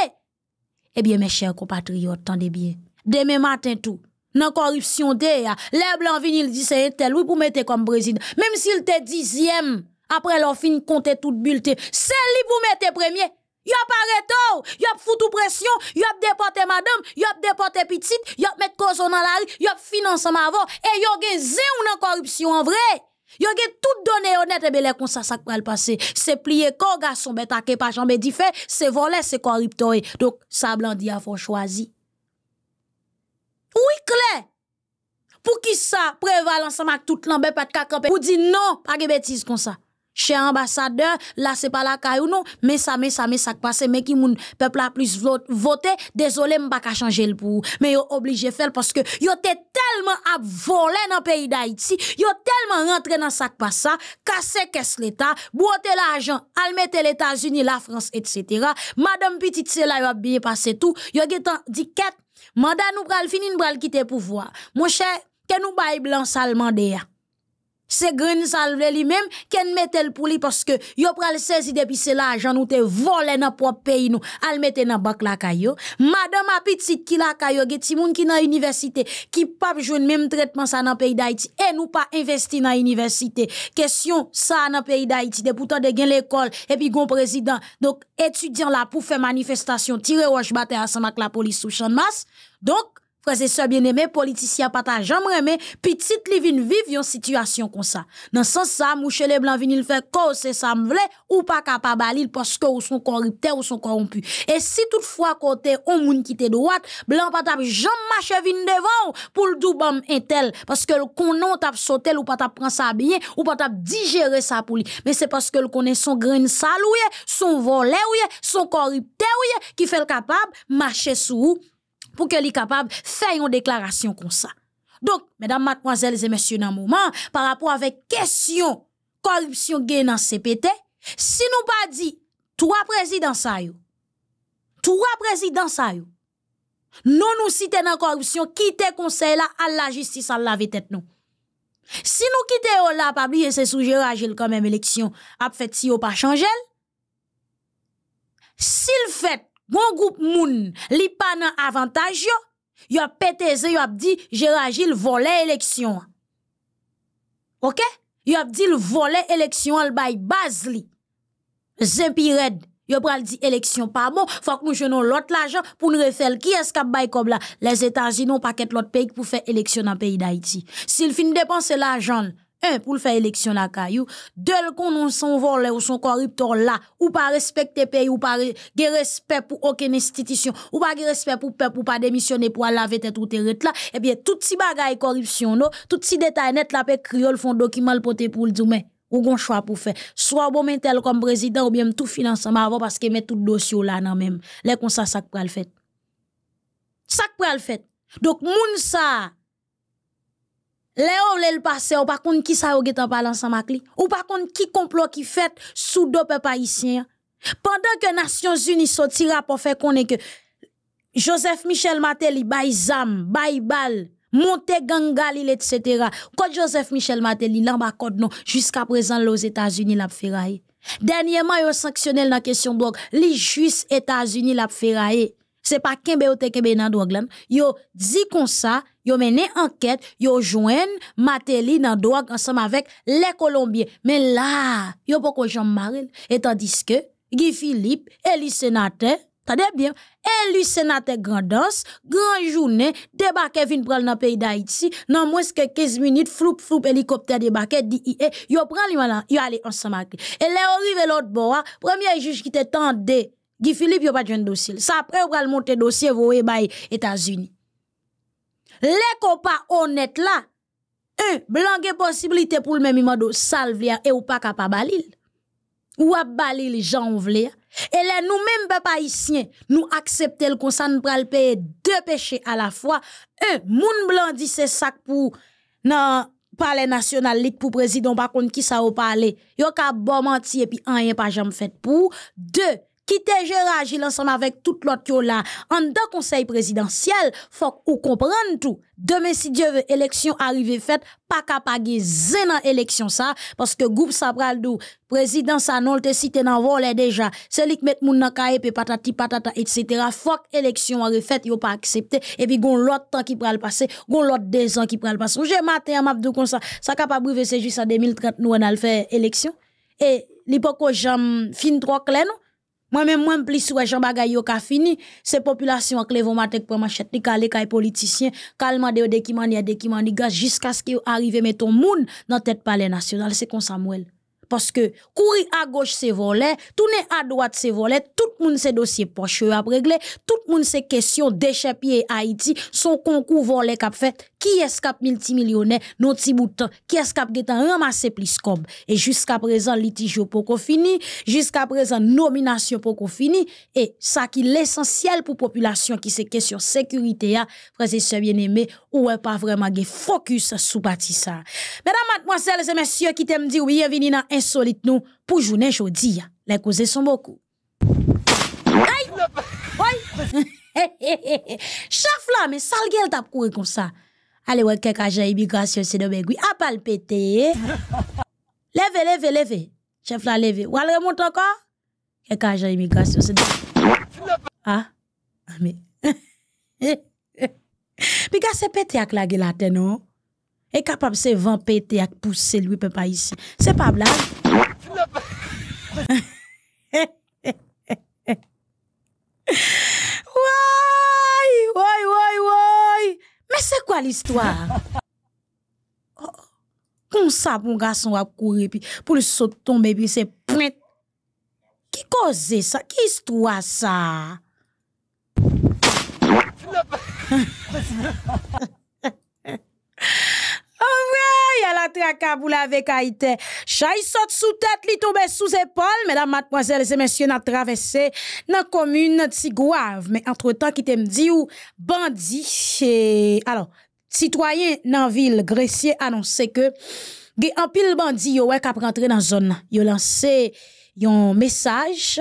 Eh bien mes chers compatriotes, tendez bien. Demain matin tout dans corruption de les blancs vinil dit c'est tel oui pour mettre comme président même s'il était dixième après leur fin compter tout bulletin. C'est lui pour mettre premier. a pas reto, oh. a foutu pression, yop déporté madame, yop déporté petite, yop mettre cause dans la rue, yop finance avant et a gen zéro nan corruption en vrai. Yo gen tout donné honnête et belé comme ça ça pral passer. C'est plié corps garçon bête ben, que pas mais dit fait, c'est volé, c'est corrupteur. Donc ça blandi a faut choisi. Oui clé Pour qui ça prévalence avec toute l'ambé ben, pas de cacampé. Ou dit non, pas de bêtises comme ça. Cher ambassadeur, là, c'est pas la caillou, non, mais ça, mais ça, mais ça passe, mais qui moun, peuple a plus voté, désolé, m'a pas changer le bout, mais obligé faire parce que yo tellement à voler dans le pays d'Haïti, yo tellement rentré dans sac pas ça, cassé qu'est-ce l'État, boiter l'argent, mettre les états unis la France, etc. Madame Petit, c'est là, a bien passé tout, yo a dit quête, mandat nous bral fini, nous le quitter pouvoir. Mon cher, que nous bail blanc salmande Se gren salve li menm, ken metel pou li paske yo pral sezi depi se la jan ou te vole nan prop peyi nou al meten nan bak la kayo madan ma pitit ki la kayo, geti moun ki nan universite, ki pap joun menm tretman sa nan peyi da iti, en ou pa investi nan universite, kesyon sa nan peyi da iti, depoutan de gen l'ekol epi gon prezident, donk etudyan la pou fe manifestasyon tire waj bate asan mak la polis sou chan mas donk Frère et bien aimés politiciens pas ta jamais petit petite li vin viv yon situation comme ça. Dans sens là mouche le blanc vinil fè fait cause c'est ça m'vle ou pas capable il parce que ou sont corruptés ou sont corrompus. Et si toutefois côté on moun qui te droite, blanc pas t'a jamais marché vin devant pour le doubam intel parce que le konon t'a sauté ou pas t'a sa ça bien ou pas t'a digérer ça pour Mais c'est parce que le connaît son grain sale son volet son corrupté qui fait le capable marcher sous pour qu'elle soit capable de faire une déclaration comme ça. Donc, mesdames, mademoiselles et messieurs, dans le moment, par rapport avec question corruption gain dans CPT, si nous pas dit trois présidents ça trois présidents ça non nous cité dans corruption, quitter conseil là à la justice à laver tête nous. Si nous quittons là, pas oublier c'est sujet agile quand même élection, a fait si yo pas changer. S'il fait mon groupe moun, li pa nan avantage yo, yo ap yo ap di Gérard Gilles volé élection. OK? Yo ap di le volé élection al bay baz li. Zempired, yo pral di élection pas bon, faut que nous jeunons l'autre l'argent pour nous refaire qui est a bay comme là. Les États-Unis n'ont pas qu'être l'autre pays pour faire élection dans le pays d'Haïti. S'il fin dépenser l'argent, un, eh, pour faire élection la caillou. Deux, qu'on son volé ou son corrupteur là, ou pas respecter pays, ou pas ge respect pour aucune institution, ou pas respect pour peuple, ou pas démissionner pour laver tête ou terre là. Eh bien, tout si bagay corruption, tout si détail net la paix font document pour le dire, mais, ou gon choix pour faire. Soit bon mental comme président, ou bien tout financer avant parce que met tout dossier là non même. Les comme ça, ça le fait. Ça le fait. Donc, moun ça, le ou le ou pas qui ki sa en getan palan sa ou pas contre, ki complot qui fait sous do pe pendant que Nations ke sortira pour faire rapor Joseph Michel Mateli bay zam, monte Gangali, etc. Quand Joseph Michel Mateli, lan kod non, jusqu'à présent, les états unis la a un sanctionnel sanctionnel nan question les li Juifs états unis la feraye c'est pas kembe ou te kembe nan Douglan. Yo dit comme ça, yo mené enquête, yo joine Mateli dans douag ensemble avec les Colombiens. Mais là, yo poko Jean Maril et tandis que Guy Philippe, élu sénateur, Tade bien, élu sénateur danse, grand journée, débarqué vin pral dans pays d'Haïti, non moins que 15 minutes, floup floup hélicoptère débarqué, eh, yo pral li malan, yo allé ensemble avec. Et là, à l'autre bois, premier juge qui te tendé, Guy Philippe, yon pas e e, e de dossier. Ça après, yon va monter dossier, vous voyez, États-Unis. Les copains honnêtes là, un, blanc possibilité pour le même de salvia et ou pas capable Ou à balil gens vle. Et là, nous-mêmes, peuple haïtien, nous acceptons le consent de pral payer deux péchés à la fois. Un, moun blanc dit c'est ça pour nan palais national lit pour président, par contre, qui ça ou parler. Yo ka bon menti et puis rien pas jamais fait pour. Deux, Quittez Gérard Gilles ensemble avec tout l'autre qui est là. En deux conseil présidentiel, faut ou comprendre tout. Demain si Dieu veut élection arrivée faite, pas capable zen élection ça parce que groupe ça le dou président ça non te cité dans volet déjà. C'est lui qui met moun nan kaye pe patati patata etc. Faut élection il refaite yo pas accepté et puis gon l'autre temps qui pral passer, gon l'autre deux ans qui pral passer. J'ai matin m'a dou comme ça, ça capable briver c'est juste en 2030 nous on a fait élection et l'époque où j'aime fin trois clés non moi-même, moi, plus ouais, jean bagay yo ka fini. Ces populations, que vont matek pour machette, li kale kay politicien, calma de de mani, de qui mani jusqu'à ce qu'ils arrivent met ton moun dans tête palais national. C'est comme Samuel. Parce que courir à gauche c'est voler, tourner à droite c'est voler, tout le monde c'est dossier poche à régler, tout le monde c'est question d'échapper Haïti, son concours voler qu'a fait, qui est multimillionnaire non ti qui est cap getan ramasser plus comme et jusqu'à présent litige poko fini jusqu'à présent nomination poko fini et ça qui l'essentiel pour population qui se question sécurité a hein, frères et bien-aimés ou est pas vraiment ge focus sous parti ça mesdames mademoiselles et messieurs qui t'aime dire oui bienvenue dans insolite nous pour journée jodi hein. les causes sont beaucoup Aïe! Aïe! mais sal gel tap couru comme ça Allez, ouais, quelqu'un agent immigration, c'est de pas le pété. Levez, levez, levez. Chef l'a levez. Ou alors remonte encore? Quelqu'un agent immigration, c'est de ah, ah? Mais. Puis, gars, c'est pété avec la guilate, non? Et capable, c'est vent pété avec pousser lui, papa, ici. C'est pas blague. Mwen se kwa l'istwa? Kon sa pou gason wap kouye pi, pou sou tombe pi, se pwet. Ki koze sa? Ki istwa sa? y a la tracaboula avec Haïti. Chay saute sous tête, li tombe sous épaule. Mesdames, mademoiselles et messieurs, n'a traversé dans la commune Tigouave. Mais entre-temps, qui t'aime dit ou bandit. Eh, alors, citoyen dans ville, Gressier annonçait que Ge pile bandi yo wè kap rentre dans zone, Yo lancé un message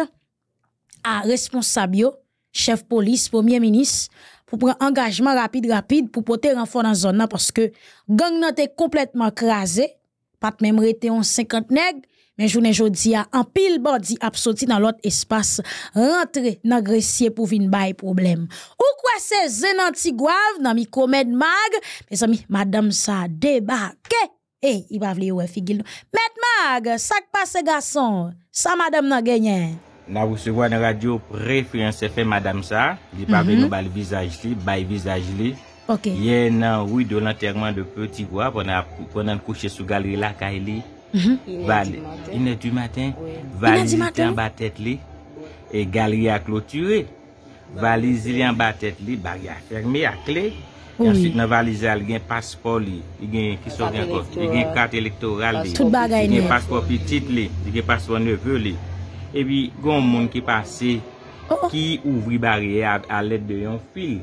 à responsables, yo, chef police, premier ministre, pour prendre engagement rapide, rapide, pour porter renfort dans zone, parce que gang nan été complètement crasé, pas même rete en 50 nèg mais journée jodi a un pile body a sorti dans l'autre espace, rentré dans gressier pour une bail problème. Ou quoi c'est antigoave dans mi mag, mes amis, madame ça débarqué. et eh, il va vle figil. Met mag, ça passe garçon, ça madame n'a gagné la recevoir une radio préférence fait madame ça il mhm. nous visage li visage li hier oui de l'enterrement de petit bois pendant pendant coucher sous galerie la Kaili il mhm. du matin, valise en bas tête li, et galerie a clôturé. Valise li en bas tête li, a fermée à clé. Ensuite, dans valise, il y a un passeport, il y a qui la il y a carte électorale, il y a passeport petit, il y a passeport neveu. Epi, goun moun ki pase, oh, oh. ki ouvri barye a let de yon fi.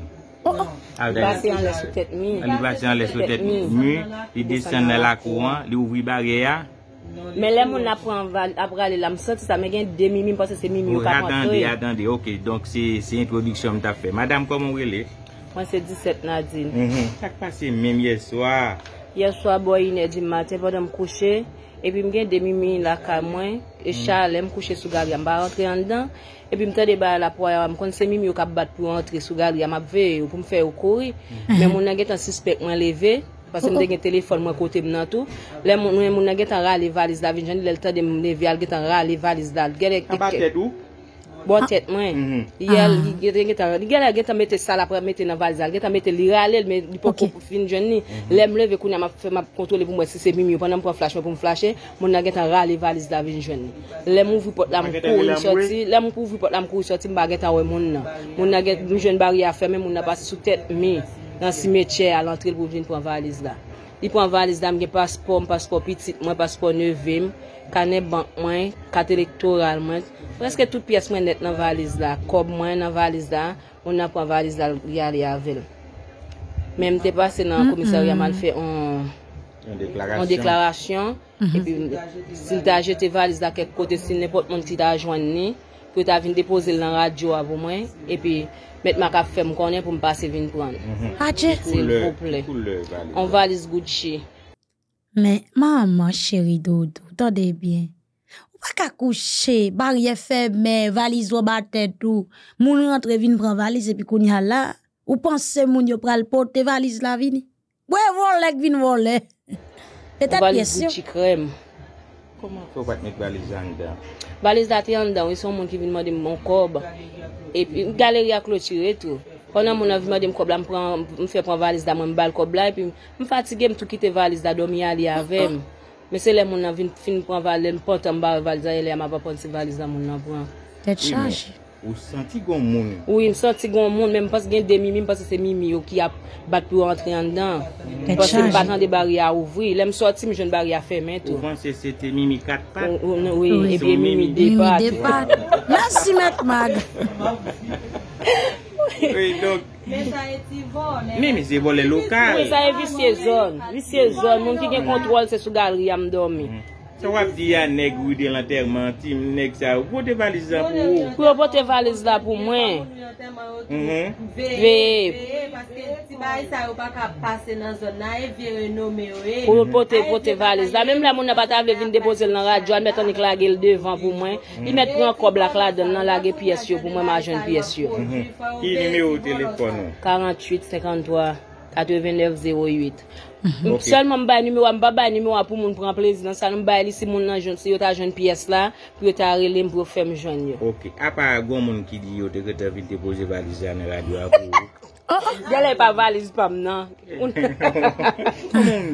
O, oh, o, vase yon lè sotet mi. Vase yon lè sotet mi, li desen lè la kouan, li ouvri barye a. Mè lè moun apre an val, apre an lè l'am soti, sa mè gen demi mi, mpase se mi mi ou pa konti. O, adande, adande, ok, donk se introdiksyon mta fe. Madame, komon wè lè? Mwen se 17 nadine. Tak pase mèm yè swa. Yè swa, boy, inè di matè, vòdèm kouchè. Epi m gen demimi la ka mwen, e mm. chal, lèm kouche sou gari, yam ba rentre yon dan. Epi m tèdè ba la pou a yon, m konsè mimi yon kabat pou rentre sou gari, yam apve yon pou m fè yon kouri. Mè mm. mounan gen tan six pek mwen leve, pasè m denge telefon mwen kote m nan tou. Lèm mounan gen tan ra leve aliz dal, vinjan di lèl tèdè moun leve al gen tan ra leve aliz dal. Kabat yedou? Bon tet mwen Yel yon geta mette sal apre mette nan valiz al Geta mette li ral el men Yon pou kou pou fin jwen ni Lem le ve kou na ma kontrole pou mwen si se bimi Ou panan pou flashe mwen pou mflashe Mwen na geta ral li valiz la vin jwen ni Lem mou vwi pot la mkou yon soti Lem mou vwi pot la mkou yon soti mba geta wè moun nan Mwen na geta mwen jwen bari a ferme Mwen na basi sou tet mi Nan simetje al antre l pou vin pou an valiz la Li pou an valiz la mwen gen paspon Mwen paspon pitit mwen paspon nevim kane bank mwen, kate lektoral mwen, preske tout pias mwen net nan valiz la, kob mwen nan valiz la, ou nan pa valiz la yal yal vel. Mem te pase nan komisaryan mal fe, an deklarasyon, e pi, sil ta jete valiz la kek kote, sil nepot mwen ki ta ajwani, pou ta vin depoze lan radyo avou mwen, e pi, met maka fem konen pou m basi vin kwan. Ache? On valiz gout chi. Mais maman chérie dodo, tendez bien. Ou pas qu'à coucher, barrière fermée, valise au batte tout. Moun rentre prendre prend valise et puis qu'on y a là. Ou pensez moun yo pral porter valise la vini? Ouais, volé vin voler Peut-être bien sûr. Valise crème. Comment faut pas mettre valise en dedans? Valise là en dedans, ils sont moun qui vin demander mon corps. Et puis galerie a clôturer tout. Pwè nan moun avi mè di m kòbla m pran, m fè pran valiz da m wè m bal kòbla, pi m fatige m tout ki te valiz da domi a li avèm. Mè se lè moun avi fin pran valiz, lè m potan bar valiz a ye, lè m apapon se valiz da moun avwa. Tèt chanj. Ou santi goun moun. Ou santi goun moun, men m pas gen de mimi, m pas se se mimi yo ki ap bat pou antri an dan. Tèt chanj. M patan de bari a ouvri, lè m soti m jen bari a fèmè to. Ou vansè se te mimi kat pat, ou se o mimi de pat. Mè si mèk mag. Mi mi se vo le lokal Vi se zon Moun ki gen kontrol se sou galeri amdomi mm. Swa vdi an neg wou di lanterman tim neg sa wote valiz la pou? Wote valiz la pou mwen. Ve, mhm. ve, ve. Paske si bayi sa wou pa ka pase nan zonay, e vye wè nomè wè. Wote valiz la. Mèm la moun apat avle vin depose l nan radyon, met anik lage l devan pou mwen. I met mhm. pou an koblak la, nan lage piye syo pou mwen majen piye syo. Mhm. Ki di me ou telefon wè? 48 53 829 08. Mhm. Se lman mba nime wap, mba bwa nime wap pou moun pran plezidansan, mba li si moun nan jonsi, yo ta joun piyes la, pou yo ta arele mbo fem joun yo. Ok, apa agon moun ki di yo te ke non. eh, non. eh, ta vil te poje valiz jan nan radyo apou? Gyo lè pa valiz pam nan. Moun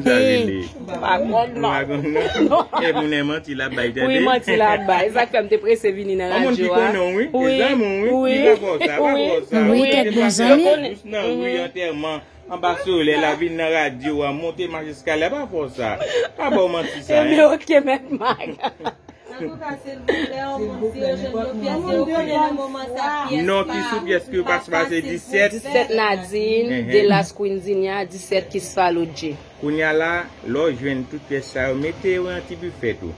zanje li. Pa kon nan. Moun agon nan. E moun nan manti la bay jade. Non, oui, manti la bay. Sak fèm te presevi ni nan radyo a. Moun piko nan wii, e zan moun wii, piko konsa, pako konsa. Moun kèd bo zan mi? Moun kèd bo zan mi? Mpaksou, lè la vin nan radyou an montè magiskalè, pa fon sa. Pa pou mansi sa. Mè eh? okè men mag. Nan kou kase l'vou lè an mounse, jen kou piase yon konè nan mouman sa. Non, ti sou piase ki yon kase pasè 17. 17 nadzin, de las kou inzinyan, 17 kiswa lo dje. Kou nyan la, lò jwen tout piase sa, mète yon an ti bufè tou.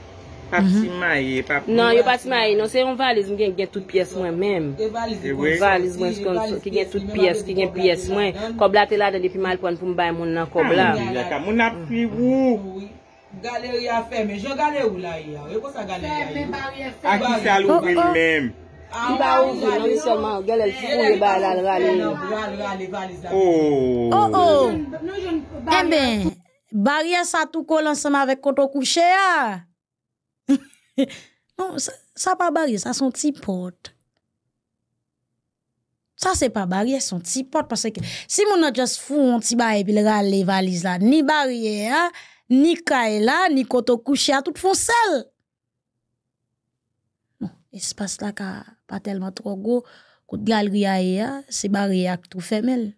Mhm. Pap si maye, pap si non, maye. Non, yo pati maye. Non, se yon valiz mwen gen, gen tout piyes mwen menm. Ewe. Valiz mwen, ki gen tout piyes, ki gen piyes mwen. Kobla te la de li, ki mal kwan pou mbay moun nan kobla. Moun apri vou. Gale ou ya fe, men jyo gale ou la yon. Ewa sa gale ya yon. Aki sa louvwen menm. Iba ou zi, nan li seman, gel el siwou li balal vali yon. Ou. Ou ou. Emen, bali ya sa tou kol ansama vek koto kouche ya. Ah. non, ça, ça pas barrière, ça son petit porte. Ça, c'est pas barrière, son petit porte. Parce que si mon a juste fou un petit bail et puis les valises là, ni barrière, hein, ni caille ni koto couché à hein, tout font seul. Non, espace là, pas tellement trop gros. de galerie a hein, c'est barrière tout fermé.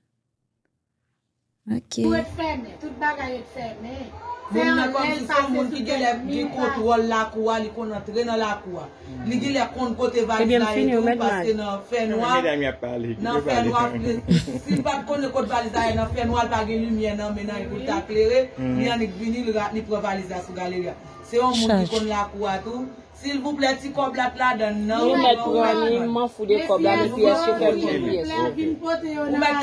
Ok. Tout est fermé, est Bon nan kon si son moun ki gye le kote rol lakouwa, li kon antre nan lakouwa. Mm. Li gye le kon kote valizayen pou pase nan fè noua. Nan fè noua, si pat kon le kote valizayen nan fè noua, pa gen lumye nan menan non, mm. li kote aklere, mi anik bini li pro valizayen sou galeryan. Se yon moun di kon lakou atou, sil vou ple ti kob lak la dan nan. Ni mwen fude kob lak li piyes yo kon moun piyes yo. Ou mwen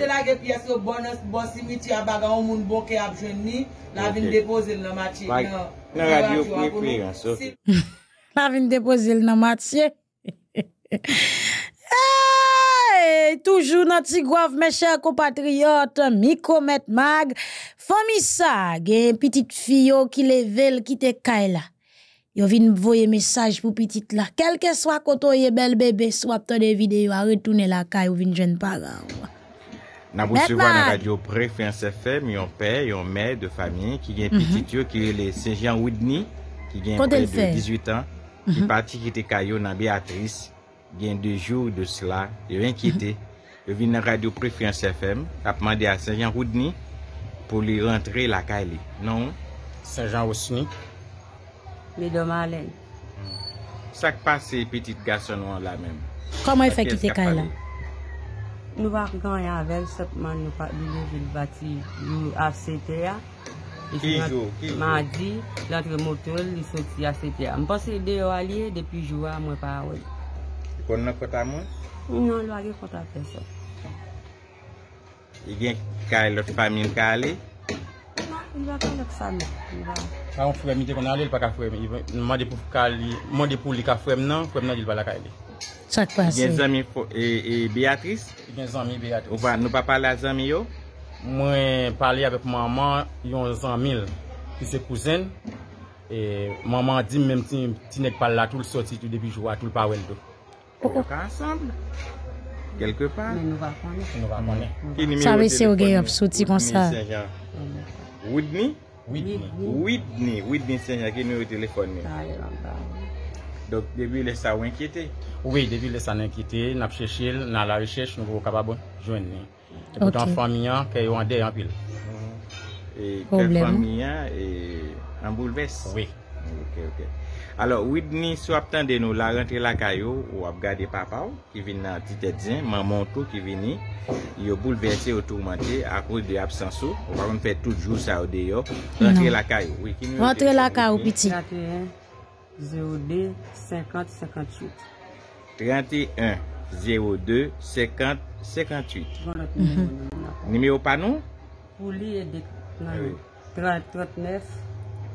te lage piyes yo bon, bon si mi ti abaga yon moun bon ki abjen ni, la vin depo zil nan matye. Non. La vin depo zil nan matye. Ah! Toujou nan tigwav me chèr ko patriyot Miko met mag Fomisa gen piti fiyo ki le vel ki te kay la Yo vin voye mesaj pou piti la Kelke swa koto ye bel bebe Swa pte de vide yo a retoune la kay Ou vin jen paga Na bousiwa nan radio pre fèm se fèm Yon pè, yon mè de fèm Ki gen piti tiyo ki le Sengian Woudni Ki gen pè de 18 an Ki pati ki te kay yo nan Beatrice gen dejou de s'la, yo enkite, yo vine radio Prefiance FM ap mande a Sajan Roudni pou li rentre la ka li. Non? Sajan Roudnik. Li do malen? Sak pa se petite gason wan la men. Koman yon fè kite kan la? Nou wak ganyan ven, sep man nou fè bilou jil bati, lou a sete ya. Man di, lantre motol, lou sete ya sete ya. Mpase deyo a li depi jwa mwen pa wad. Kon nou kota moun? Non, lwa e gen kota prese. I gen ka e lòt famil ka ale? Non, lwa gen lòt famil. Paron frem, jen kon ale lwa pa ka frem. Mon depou li ka frem nan, frem nan jen lwa la ka ale. Chak pa e se. I gen zami e, Beatrice? I gen zami Beatrice. Ou pa, nou pa pala zami yo? Mwen pali avek maman yon zami l, ki se kouzen. Maman di menm ti nek pala tou l soti, tou debi jwa, tou l pawel do. Ou ka ansamble, kelke pa. Ne nou va konnen? Ne nou va konnen. Mm. Sa ve se ou ge yop soti kon sa. Whitney Saint-Jean. Whitney? Whitney. Whitney Saint-Jean ki nou yo telekonnen. A, yon e pa. Dok, debi lè sa ou enkite? Ou wey, debi lè sa ou enkite, na psechil, na la rechèche, nou vò kaba bon, jwen nen. Ok. E koutan faminyan, ke yon dey an pil. Ou mm. blè? E koutan faminyan, an e bou lves? Ou wey. Ok, ok. alo ouid ni swap tan denou la rentre laka yo ou ap gade papa ou ki vin nan titetjen mamon tou ki vini yo bouleverse ou tourmente a kou de absensou ou pa mwen fe toujou sa ou de yo rentre non. laka yo rentre laka ou piti 31-02-50-58 31-02-50-58 nime ou pa nou? pou li e dek nan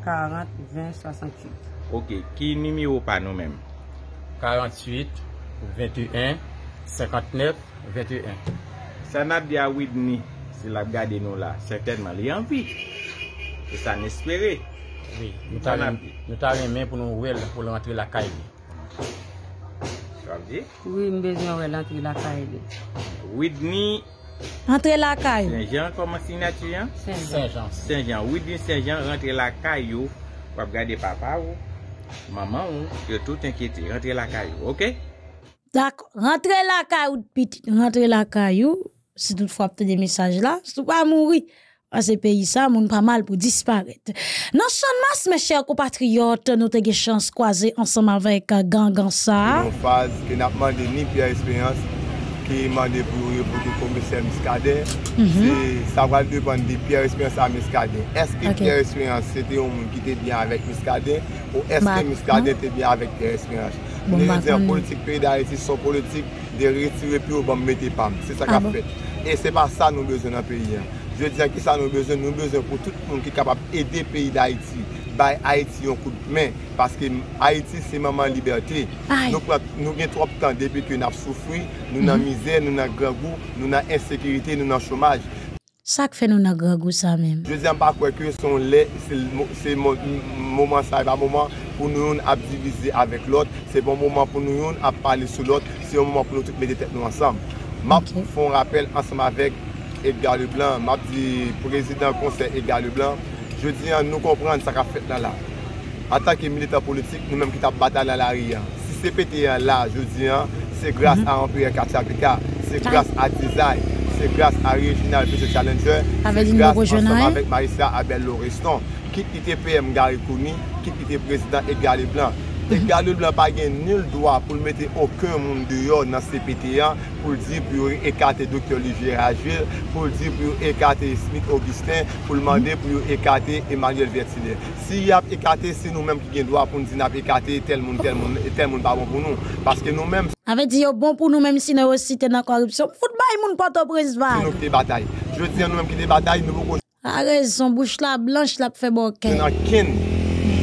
39-40-20-68 Ok, ki nimi ou pa nou men? 48, 21, 59, 21. Sanab di a Whitney, se la gade nou la, certainman li anvi. E sa nespere. Oui, nou tarren men pou nou wèl pou lè rentre la kaye li. Swa mdi? Oui, nou bezè wèl rentre la kaye li. Whitney. Rentre la kaye. Saint-Jean, koman signa tu yan? Saint-Jean. Saint-Jean, Whitney Saint-Jean rentre la kaye yo, wèl gade papa ou? maman, tu es tout inquiété. Rentrez la caillou, ok? D'accord. Rentrez la caillou, petite. Rentrez la caillou. Si toute frappes avez des messages là, tu vas pas mourir, dans ce pays, ça, vous pas mal pour disparaître. Non, sommes mes chers compatriotes, nous avons eu chance de croiser ensemble avec Gangan ça. Une phase ki mande pou yon pote pou mese Miskaden, mhm. se sa valde pou an de Pierre Esmian sa Miskaden. Eske Pierre Esmian se te yon moun ki te byan avèk Miskaden, ou eske Miskaden te byan avèk Pierre Esmian. Ne yon diyan politik, peyi d'Haïti son politik de retire pou yon mwen te pam. Se sa ka fèt. E se pa sa nou bezon an peyi. Je diyan ki sa nou bezon, nou bezon pou tout moun ki kapap ede peyi d'Haïti. bay Haïti yon koup men. Paske Haïti se maman liberté. Nou gen trop kan depi ke nou ap soufri, nou nan mhm. mizè, nou nan grègou, nou nan ensekiritè, nou nan chomaj. Sa k fe nou nan grègou sa mèm? Je zèm pa kwekè son lè, se mouman sa eba mouman pou nou yon ap divize avèk lòt, se bon mouman pou nou yon ap pale sou lòt, se yon mouman pou nou tèk nou ansam. Map fon rapèl ansam avèk Edgar Leblanc, map di prezident konsè Edgar Leblanc, Je diyan nou komprenn sa ka fèt nan la. Ata ki milita politik, nou menm ki tap bata nan la riyan. Si se pète yon la, je diyan, se grase a mhm. Ampire Kachakika, se ah. grase a Dizay, se grase a Rijinal Pese Challenger, se grase a Somavek Marissa Abel-Loreston, ki ite PM Garikouni, ki ite prezident Egaliblan. E gale blan pa gen nil doa pou l mette okè moun diyo nan CPTA pou l di pou yon ekate Dr. Olivier Rajil, pou l di pou yon ekate Smith Augustin, pou l mande pou yon ekate Emmanuel Vercelier. Si yon ap ekate, si nou menm ki gen doa pou l di nou ap ekate tel moun, tel moun, tel moun pa bon pou nou. A ve di yo bon pou nou menm si nou yon sitè nan korupsyon. Fout bay moun pato prezvan. Se nou ki te batay. Je di yo nou menm ki te batay. A re, son bouche la blanche la pe fe bokè. Se nou ken...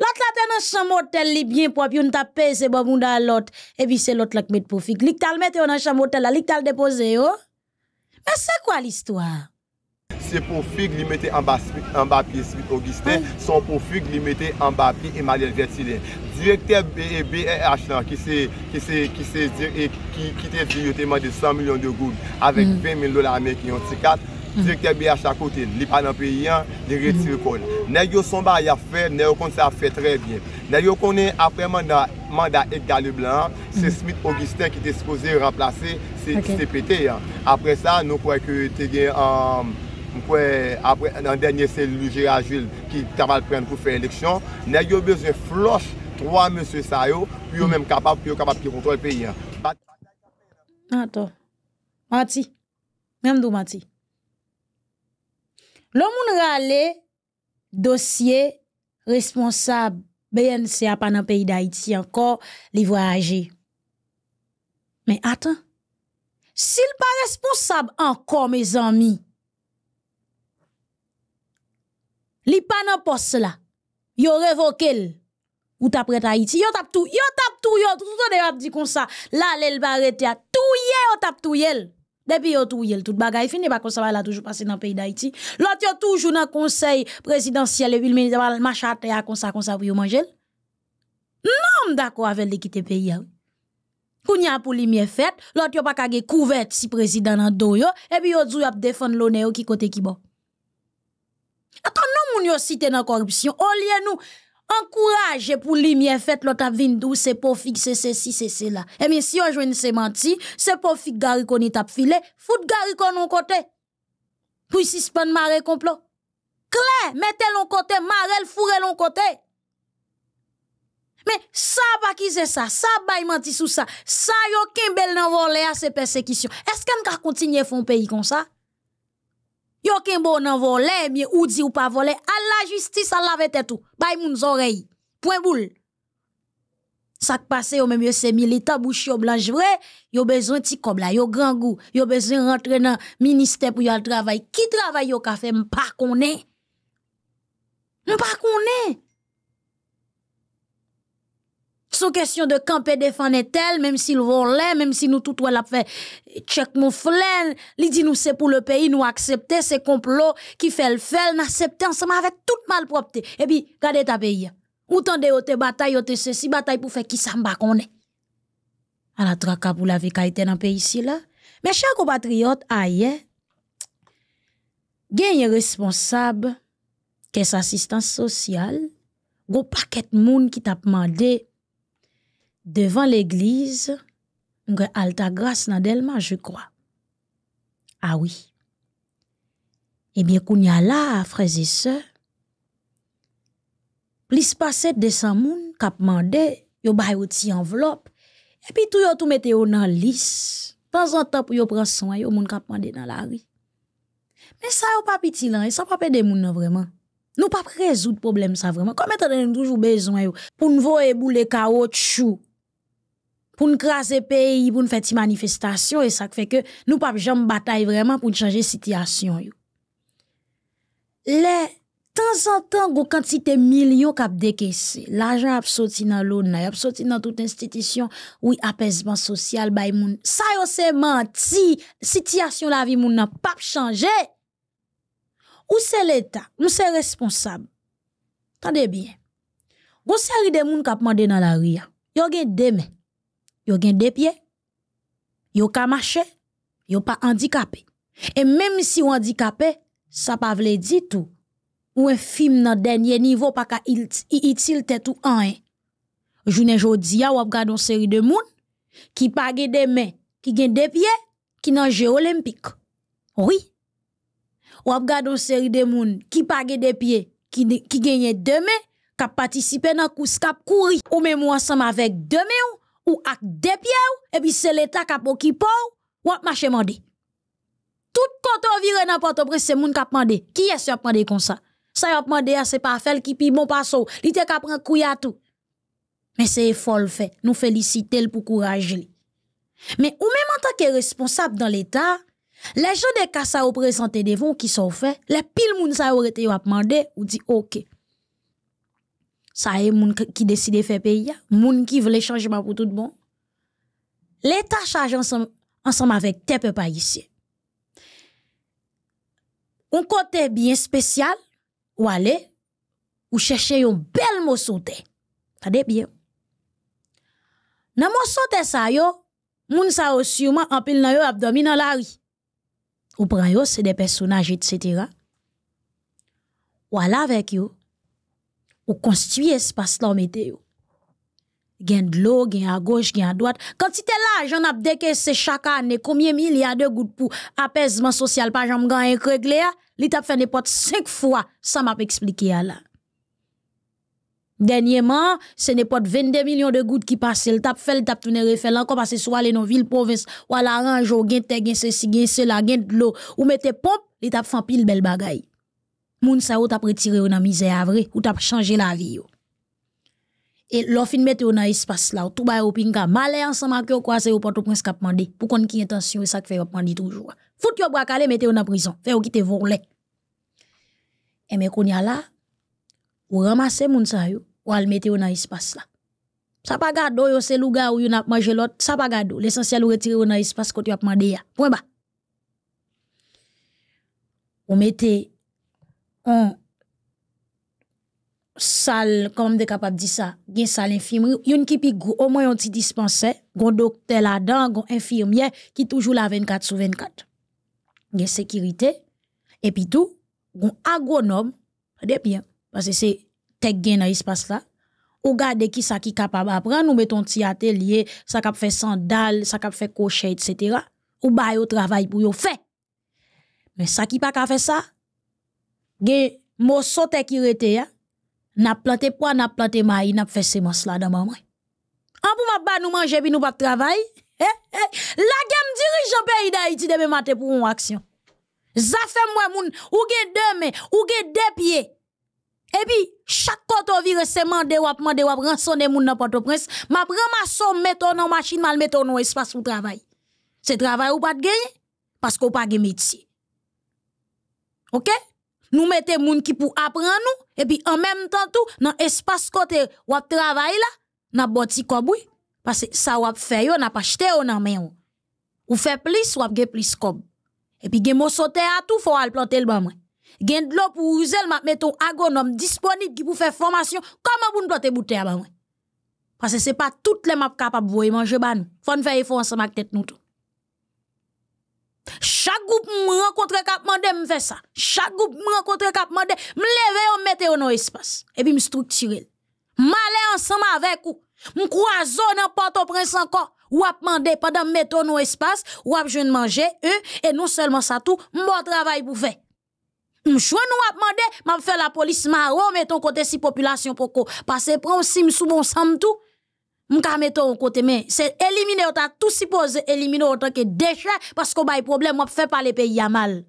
L'autre là, dans chambre hôtel, li bien propre, on t'a payé c'est bon monde à l'autre. Et puis c'est l'autre là qui met profit. Li mettre dans chambre hôtel, là, li t'a Mais c'est quoi l'histoire? C'est pour fig li mettait en bas en bas pied Augustin, son pour il mettait en bas pied Emmanuel Vertilin. Directeur BEH là qui c'est qui c'est qui c'est qui qui t'a dit il demandé 100 millions de gouttes avec 20 mm. 000 dollars américains en 4 Direkte bi a chakotil, li pa nan peyi yan, li reti yon kol. Nè yon somba yon fè, nè yon kont sa fè trè bien. Nè yon konen apreman nan manda ek gali blan, se mhm. Smith-Augustin ki te skoze ramplase, se te pete yan. Apre sa, nou kwe ke te gen, mkwe apre nan denye se Lugera-Juil ki tabal pren pou fè eleksyon, nè yon bezè floch 3 monsi sa yo, pi yo mèm kapap, pi yo kapap ki kontwa l peyi yan. Ato, mati, mèm do mati. L'homme responsable rale dossier responsable BNC dans le pays d'Haïti encore les voyager mais attends sil pas responsable encore mes amis, li pas dans poste, là, yo révoqué ou il à Haïti, tap tout, yon tap a yon. tout an tout, ap a tout, tout tout tout, y a tout tout depuis yo tout yel tout bagay fini pas comme ça là toujours passé dans pays d'Haïti. L'autre a toujours dans conseil présidentiel et puis ministre marche à terre comme ça comme ça pour manger. Non, d'accord avec l'équité pays. Koun hein. ya pou li miye fet, lot yo pa kage kouvet si président nan do yo, epi yo djou ap defon lone yo ki kote ki bo. Aton nou moun yo site nan corruption. o liye nou, encourager pour lumière fait l'autre vin douce, c'est pour fixer ceci ceci là et eh bien si on joue c'est menti c'est pour fixer garicon qu'on est filé fout gari qu'on côté pour suspendre maré complot clair mettez l'on côté maré le foure l'on côté mais ça pas qui c'est ça ça bail menti sous ça ça yo kembel nan voler à ces persécutions est-ce qu'on peut continuer faire un pays comme ça Yo ken bon nan volé, mais ou di ou pas volé, à la justice à la tête tout. Bay moun oreille. Point boule. Ça qui passe yon même yon c'est militant bouche yon blanche vrai, yon besoin ti comme là, yo grand goût, yo besoin rentrer dans ministère pour yon travail. Qui travail yon ka pas. m'pa ne M'pa pas. Sans question de camper défendre tel, même s'il volait, même si nous tout ouais l'a fait check mon flène, l'idée dit nous c'est pour le pays, nous accepter ces complots qui fait le fait, ça ensemble avec toute malpropreté. Et eh puis, regardez ta pays. Autant de bataille, haute ceci, bataille pour faire qui ça m'a a À la traque pour la vie a été dans pays ici-là. Mais chers compatriotes, aïe, eh. gagne responsable, qu'est-ce assistance sociale, go paquet monde qui t'a demandé, devant l'église, une alta grâce dans Delma, je crois. Ah oui. Eh bien, qu'on y a là, frères et sœurs, plus passé 200 moun kap mande yo bay ti enveloppe, et puis tout yo tout mette yo nan lis. Temps en temps pour yo prendre soin yo moun kap mandé dans la rue. Mais ça yo pas petit là, ça pas des moun nan vraiment. Nous pas résoudre problème ça vraiment. Comme étant nous toujours besoin pour nous voir bouler caoutchouc pour nous craser pays, pour nous faire des manifestations, et ça fait que nous pas jamais bataille vraiment pour changer situation. Les temps en temps, go quantité millions cap décaissé, l'argent a sorti dans il a sorti dans toute institution, oui, apaisement social, bay moun. Ça c'est menti, situation la vie n'a pas changé. Où c'est l'État, nous c'est responsable. Tendez bien. Vous série de moun qui demandé dans la rue. Yo gen demain yo gen deux pieds, yo ka marcher, yo pas handicapé. Et même si on handicapé, ça pas veut dire tout. Ou un film dans dernier niveau pas ka il il tout un. journée jodi a ou une série de moun qui pa gen des mains, qui gen deux pieds, qui nan jeu olympique. Oui. Ou regarde une série de moun qui pa gen des pieds, qui qui gagne deux mains, qui participer dans course cap courir ou même ensemble avec deux mains ou ak de pieds et puis c'est l'État qui a occupé ou, ap mandé. Tout côté ou vire n'importe où, c'est moun qui a demandé. Qui est-ce qui a comme ça? Ça a demandé, c'est pas faire qui pi bon passo, li te kapren kouya tout. Mais c'est folle fait, nous féliciter pour courage Mais ou même en tant que responsable dans l'État, les gens cas ça ou présenté devant qui sont faits, les piles moun sa ou rete ou ap mande, ou di ok ça y est, moun qui décide de faire pays, hein. moun qui veut changement pour tout bon. L'État change ensemble, ensemble avec tes peuples ici. Un côté bien spécial, ou aller, ou chercher un bel mot sauté. Tade bien. Nan mot sauté ça yo, moun sa yo sûrement en pile nan yo dans la rue. Ou pran yo, c'est des personnages, etc. Ou aller avec yo, pour construire espace là météo gain de l'eau gain à gauche gain à droite quand tu t'es là j'en a décaissé chaque année combien milliards de gouttes pour apaisement social pas j'aime gagner régler li t'a fait n'importe cinq fois ça m'a à là dernièrement ce n'est pas 22 millions de gouttes qui passent le t'a fait le t'a tourner refaire encore parce que soit les dans villes, province ou à la range gain terre gain ceci gain cela gain de l'eau ou mettez pompe li t'a fait pile belle bagaille moun sa ou t'a retiré dans misère avre, ou t'a changé la vie ou. Et l'offre mette ou dans espace là, tout ba ou pinga, malé ensemble avec ou c'est ou porto au prince cap mandé pour qu'on qui intention et ça fait mandé toujours. Fout yo brakale mettez ou dans prison, faire ou quitter volé. Et mais konya là, ou ramasser moun sa yo, ou al mette ou dans espace là. Ça pas gado yo c'est luga ou yon n'a mangé l'autre, ça pas gado, l'essentiel ou retirer ou dans espace que tu as mandé ya. Point bas. Ou mettez on sal, comment de kapap di sa, gen sal infirmiye, yon ki pi gros docteur moins yon ti dispense, gon docteur la dan, gon infirmiye, ki toujou la 24 sur 24. Gen et puis tout, gon agronom, parce que se tek gen dans espace là ou gade qui ça qui capable apprendre nous meton ti atelier, ça kap fe sandal, ça kap fe cocher, etc. Ou ba yo travail pour yo fe. mais ça qui pa ka fait, ça, gen mo sote ki rete ya, n'a planté poids, n'a planté maïs, n'a fait semence là dans maman. En pou ma ba nous manger puis nous pas travail. Eh, eh, la gamme dirigeant pays d'Haïti demain matin pour une action. Ça fait moi moun ou gen deux mains ou gen deux pieds. Et puis chaque côté vire c'est mandé ou mandé ou rançonner moun dans Port-au-Prince, m'a ramasson metton en machine mal metton en espace pour travail. C'est travail ou pas de gagner parce qu'on pas gagner métier. OK? nous mettez moun qui pour apprendre nous et puis en même temps tout dans espace côté ou travail là n'a ti koboui parce que ça ou fait yo n'a pas acheté ou nan main ou fait plus ou gen plus kob et puis gen mo sauter à tout faut al planter le ban gen de l'eau pour user m'a mettons agronome disponible qui pour faire formation comment pour planter bouteille ban parce que c'est pas toutes les map capable voyer manger ban faut faire effort ensemble avec tête nous tout chaque groupe me rencontre cap mandé me fait ça. Chaque groupe me rencontre cap mandé me lever mettre au dans espace et puis me structurer. M'aller ensemble avec vous. Me croiser dans Port-au-Prince encore. Ou a mande pendant mettre nos espace, ou je jeune manger eux et non seulement ça tout, mon travail pour faire. M'chouan nous a mandé m'a fait la police marron mettons côté si population poko. Parce que prend sim sous bon sam tout pas mettre au côté mais c'est éliminer ou ta tout supposé éliminer autant que déchets parce qu'on bail problème m'a fait parler pays à mal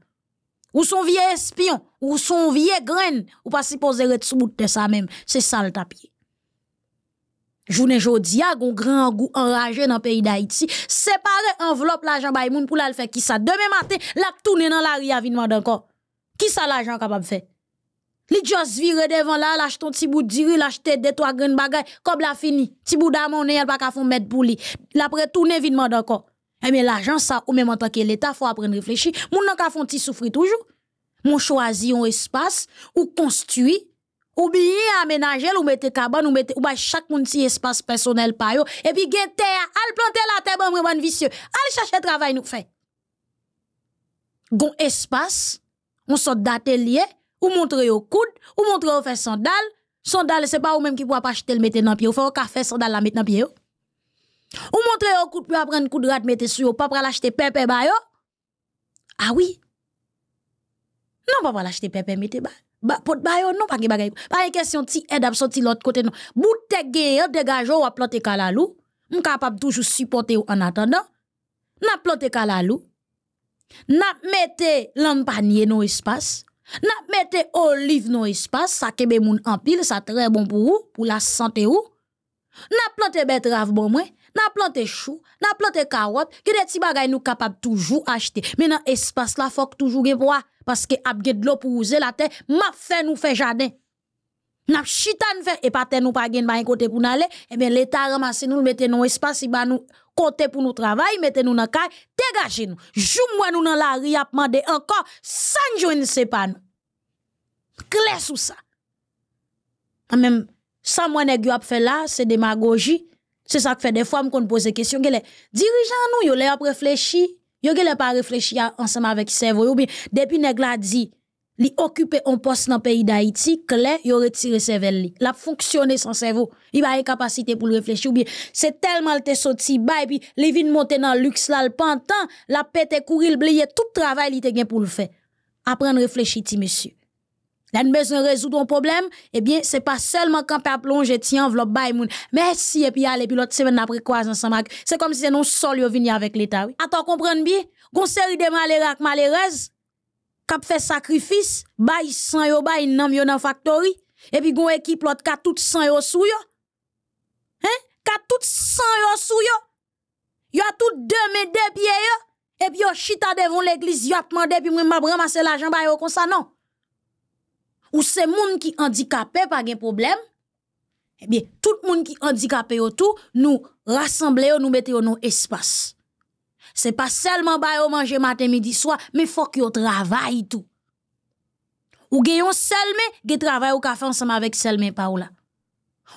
ou son vieux espion ou son vieux graine ou pas supposé être sous bout de ça même c'est ça le tapis Journée jodi a grand goût enragé dans pays d'Haïti. séparer, enveloppe l'argent bay moun pou le faire qui ça. Demain matin, la tourner dans la à d'un d'encore. Qui ça l'argent capable de faire? Li juste vire devant là, lâche ton petit bout diri, de trois grandes baguettes, comme la fini. Petit bout elle pas qu'à mettre pour lui. L'après vite vinement encore. Eh bien, l'agence, ça, ou même en tant que l'État, faut apprendre réfléchir. Moun nan qu'à ti souffrir toujours. Moun choisi un espace, ou construit, ou bien aménager, ou mette cabane, ou mette, ou bah, chaque moun espace personnel pa yo. Et puis, gen terre, al planter la terre, bon, bon, vicieux. Al chercher travail nous fait. Gon espace, on sort d'atelier, ou montrer au coude, ou montrer au fait sandal. Sandal, c'est pas ou même qui pourra pas acheter le mettre dans pied. Ou fait au café sandal la mettre dans pied. Ou montrer au coude pour apprendre coude de rat mettre sur, pas pour l'acheter pépé ba Ah oui. Non, pas pour l'acheter pépé mettre ba. Ba, pot ba yo, non, pas de bagay. Pas une question ti aide à sortir l'autre côté, non. Boute gay, dégage ou à planter kalalou. capable toujours supporter en attendant. N'a plantez kalalou. N'a mettre l'an panier dans espace n'a mette olive dans espace, ça kebe moun en pile, ça très bon pour vous, pour la santé ou. n'a planté betterave bon moins, n'a planté chou, n'a planté carotte, que des petits bagages nous capable toujours acheter. Mais dans espace là, faut toujours gen bois parce que ap de l'eau pour user la terre, m'a fait nous faire jardin. N'a chita fait, faire et pas terre nous pas gen ba côté pour n'aller, et eh bien l'état ramasse nous mette non espace, il ba nous côté pour nous travailler, mettez nous dans caille, dégagez nous. jouez moi nous dans la rue a demander encore sans joindre sais pas Clé sous ça. En même ça moi nèg yo a fait là, c'est démagogie. C'est ça que fait des fois me pose question les dirigeants nous yo a réfléchi, yo les pas réfléchi ensemble avec cerveau ou bien depuis nèg dit li occupé un poste dans le pays d'Haïti, clair, il retiré li La fonctionné sans cerveau. Il a une capacité pour réfléchir. Ou bien, c'est tellement le sorti bas, et puis, li vinn monter dans luxe là, le pantan, la pète courir, il oublié tout travail qu'il a pour le faire. Apprendre réfléchir réfléchir, monsieur. La besoin résoudre un problème, eh bien, c'est pas seulement quand à plonger, ti enveloppe bay moun. Merci, et puis allez, puis l'autre semaine après quoi, ensemble. C'est comme si c'est non sol yo venait avec l'État, oui. Attends, comprendre bien? Gon série de malheureux, malheureuses, kap fait sacrifice, bay san yo nan gon équipe, ka tout san yo yo. Hein? Ka tout san yo yo. Yo a tout deux mais deux pieds yo, puis yo chita devant l'église. yo a demandé puis moi m'a l'argent. bay yo ça, non. Ou c'est moun ki handicapé pas gen problème, eh bien, tout monde qui handicapé autour, nous rassemblons, nous mettons dans espace c'est pas seulement ba manger matin midi soir, mais faut que yo travaille tout. Ou gayon selme, ge travail ou ka ensemble avec selme Paola.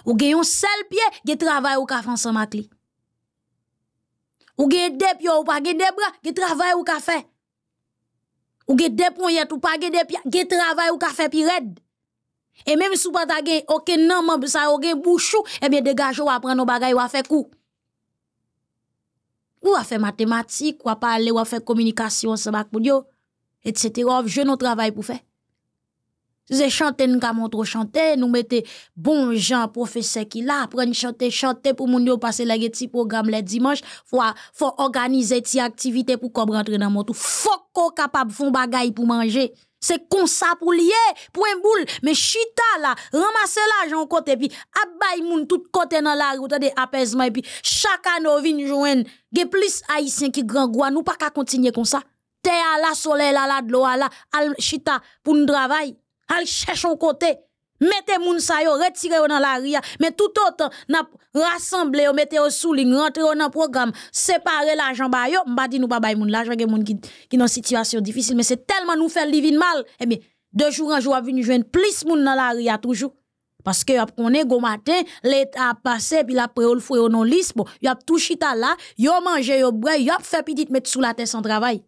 Ou gayon sel pied, ge travail ou ka ensemble avec lui. Ou gen deux pieds ou pas gen deux bras, ge travail ou ka fait. Ou deux poignets ou pas gen deux pieds, ge travail ou ka fait pi red. Et même si vous n'avez aucun nom, vous avez aucun bouchou, et eh bien, dégagez ou apprendre nos bagages ou à faire coup ou à faire mathématiques, ou à parler, ou à faire communication ensemble avec Boudio, etc. Je n'ai travail pour faire. C'est chanter, nous trop chanter, nous mettez bon gens, professeur qui là, prennent chanter, chanter pour moun passer les petits programme les dimanches, faut, faut organiser des activités pour qu'on rentre dans mon tout. Faut qu'on capable de faire bagay pour manger. C'est comme ça pour lier pour un boule, Mais chita là ramasser l'argent j'en kote, pi abay moun tout côté dans la, ou de et puis chaka novin jouen, ge plus qui ki qui gwa, nou pa ka continuer comme Te ala, à la la, à la al chita pou nou travail al chèchon côté. Mettez moun sa yo, retirez yo dans la ria, mais tout autant, n'a rassemblé yo, mettez yo sous ligne, rentrez yo dans programme, séparer l'argent ba yo, m'ba dit nous pas bay moun l'argent gen moun qui qui dans situation difficile, mais c'est tellement nous faire vivre mal. Eh bien, de jour en jour, a venu joindre plus moun dans la ria toujours. Parce que ap koné go matin, l'état a passé puis la pré le fouet non lisse, bon, y a tout chita là, yo manger yo boire, y a fait petite mettre sous la tête sans travail.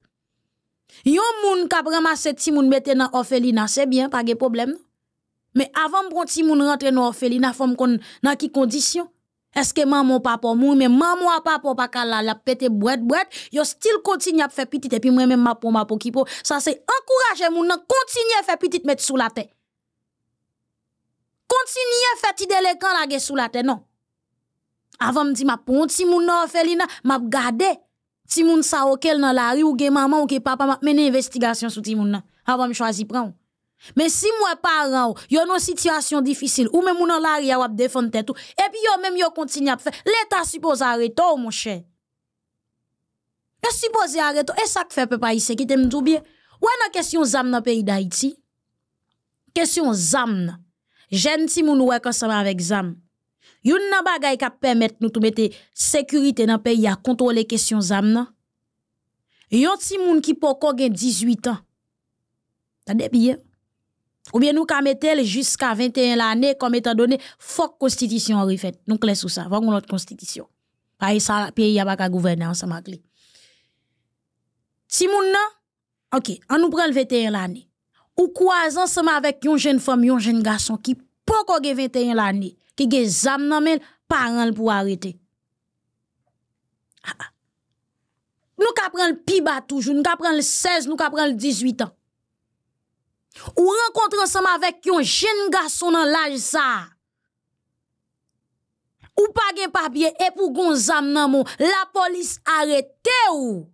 Yon moun kap ramasse ti moun mette dans orphelinat, c'est bien, pas de problème. Mais avant que mon petit monde rentre dans l'orphelinat, qu'on dans quelles condition Est-ce que maman ou papa mourent Mais maman ou papa pas là, la pété boîte boîte, yo still continue à faire petit et puis moi même ma pour ma pour qui pour. Ça c'est encourager mon nan continuer à faire petit mettre sous la tête. Continuer à faire petit délégué la gueule sous la tête non. Avant me dit ma pour petit monde dans l'orphelinat, m'a gardé si monde ça auquel dans la rue ou gen maman ou gen papa m'a mené investigation sur petit monde avant me choisir prendre. Mais si moi par an, yo une situation difficile ou même dans l'arrière ou défendre tête tout et puis yo même yo continue à faire l'état suppose arrêter mon cher. et supposé arrêter et ça que fait peuple ici qui t'aime tout bien. Ou nan question zam dans pays d'Haïti. Question zam. Jeune si moun ouais ensemble avec zam. Youn nan bagay qui qui nous tout mettre sécurité dans pays à contrôler question zam nan. Yon ti moun ki poko gen 18 ans. Tade bien. Ou bien nous mettons jusqu'à 21 l'année comme étant donné faut constitution refaite. Nous laissons ça, faut notre constitution. Pays ça pays a pas gouverner ensemble Si moun OK, on nous prend le 21 l'année. Ou quoi ensemble avec une jeune femme, un jeune garçon qui pas 21 l'année, qui a zam nan men parents pour arrêter. Ah, ah. Nous ka le pi bas toujours, nous prenons le 16, nous prenons le 18 ans ou rencontre ensemble avec un jeune garçon dans l'âge ça. Ou pas gen papier et pour gonzam nan mon, la police arrête ou.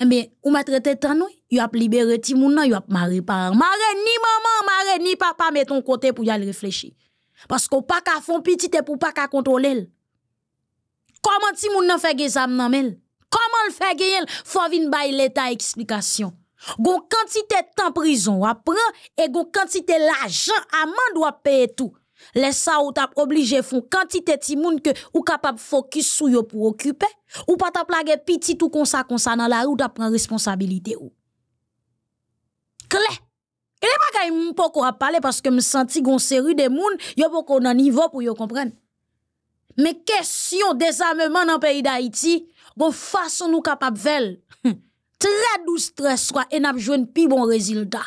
Eh bien, ou mettre tête en il a libéré ti moun nan, a maré par Maré ni maman, maré ni papa met ton côté pour y aller réfléchir. Parce qu'on pas qu'à fond petit et pour pas qu'à contrôler. Comment ti moun nan fait gen zam nan mel? Comment le fait gen? Faut venir bay l'état explication. Gon quantité de temps prison à et gon quantité l'argent amende ou payer tout. Les ça ou t'a obligé font quantité de moun que ou capable focus sur yo pour occuper ou pas t'a plagé petit tout comme ça comme ça dans la rue t'a prendre responsabilité ou. Clé. et les pas qu'il m'po parler parce que me senti gon série de moun yo pas nan niveau pour yo comprendre. Mais question désarmement dans pays d'Haïti, gon façon nous capable faire. Hum très douce très soi et n'a joué plus bon résultat.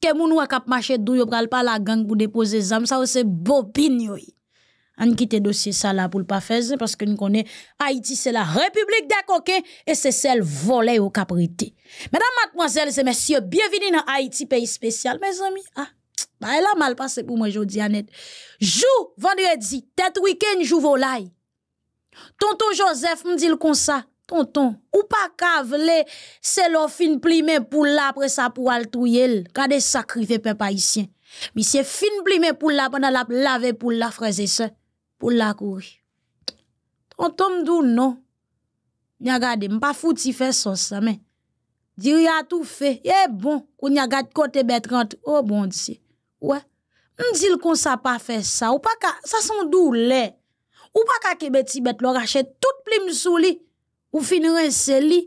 que moun nous kap marcher dou yo pral pa la gang pour déposer zam, ça c'est se bobin yo dossier, An dossier pour ne pas pas faire, parce que nous connaît Haïti, c'est la république des coquins, et c'est celle volée au kaprite. Mesdames, mademoiselles et messieurs, bienvenue dans Haïti, pays spécial, Mes amis. ah, bah mal a mal passé pour moi jodi Annette. Jou, vendredi, tête week-end jou volaille. Tonton Joseph le comme ça tonton, ou pas cavler, c'est l'offre plimé pour après ça pour altouyel. Kade sacrifié peuple haïtien. Mais c'est fin plimé pour la pendant la lave pour la fraise et ça, pour la courir. Tonton m'dou non. a gade, m'pas fouti faire sos ça, mais. Diri a tout fait. Eh bon, qu'on y a gade côté Bertrand. Oh bon Dieu. Ouais. M'dil qu'on sa pas fait ça. Ou pas ka, ça son doule. Ou pas ka ke beti bet l'or achète tout plim souli. li ou fin rense li,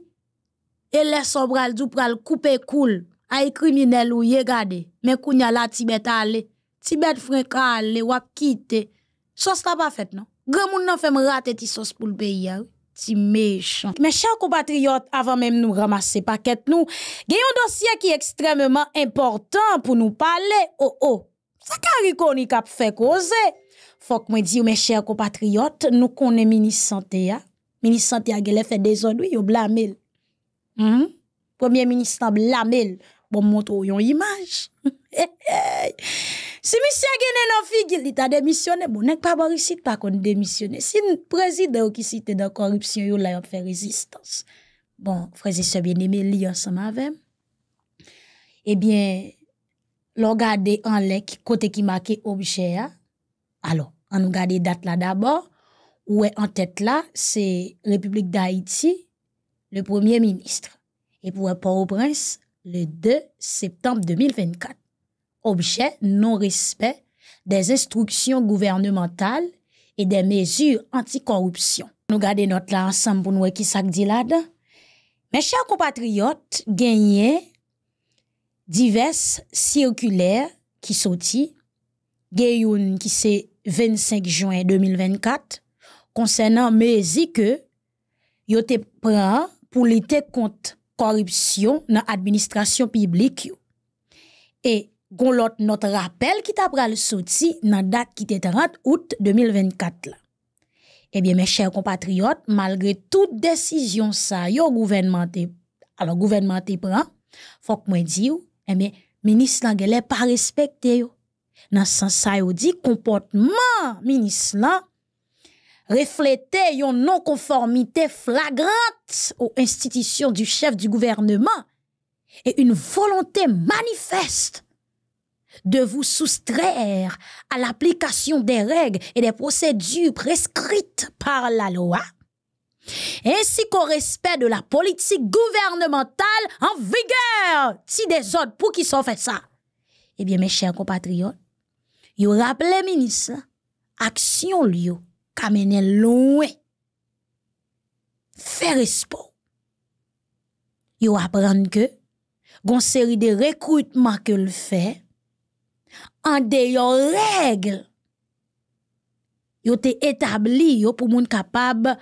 et les son du djou pral koupe koul, y kriminel ou yé gade, mais kounya la tibet ale, tibet frenka ale, wap kite, sos pas pa fait, non? Gre moun nan fèm rate ti sos pou ya, ti méchant. Mes chers compatriotes, avant même nous ramasser paquet nous, a dossier qui est extrêmement important pour nous parler. Oh oh, ça a kap fait causer. Faut que moi dire mes chers compatriotes, nous connaissons mini santé ministre santé a fait des ordres, il a blâmé. -hmm. Premier ministre blâmé. Bon, montre une image. si monsieur fait des ordres, il a démissionné, bon, n'est pas réussi pas qu'on démissionné. Si le président qui cite dans corruption, il a fait résistance. Bon, frères et sœurs bien-aimés, li ensemble avec. Eh bien, l'on garde en l'air côté qui marqué objet, hein? alors, on nous la date là d'abord est en tête là, c'est République d'Haïti, le premier ministre. Et pour Port-au-Prince, le 2 septembre 2024. Objet non-respect des instructions gouvernementales et des mesures anticorruption. Nous gardons notre là ensemble pour nous qui ça dit là -dedans. Mes chers compatriotes, gagné diverses circulaires qui sorti. Gayoun qui c'est 25 juin 2024, concernant mezi que yo te prend pour lutter contre corruption dans administration publique Et gon l'autre notre rappel qui t'a le sorti dans date qui était 30 août 2024 là. Eh bien mes chers compatriotes, malgré toute décision ça yo gouvernement alors gouvernement te prend, faut que moi dise, eh bien ministre l'anglais pas respecté Dans Dans sens ça yo dit comportement ministre refléter une non-conformité flagrante aux institutions du chef du gouvernement et une volonté manifeste de vous soustraire à l'application des règles et des procédures prescrites par la loi, ainsi qu'au respect de la politique gouvernementale en vigueur, si des autres pour qui sont fait ça. Eh bien, mes chers compatriotes, vous rappelez, ministre, action lieu amener loin. Faire sport. Yo apprendre que gon série de recrutement que le fait en dehors règles. Yo te établi yo pour moun capable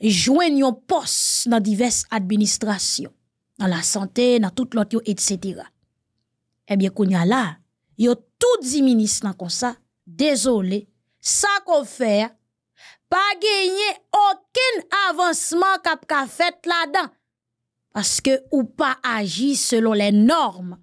joindre yon poste dans diverses administrations, dans la santé, dans tout l'autre etc. Eh bien qu'on y a là, yo tout dit ministre comme ça, désolé, ça qu'on fait pa genye okin avansman kap kafet la dan. Paske ou pa agi selon le norme.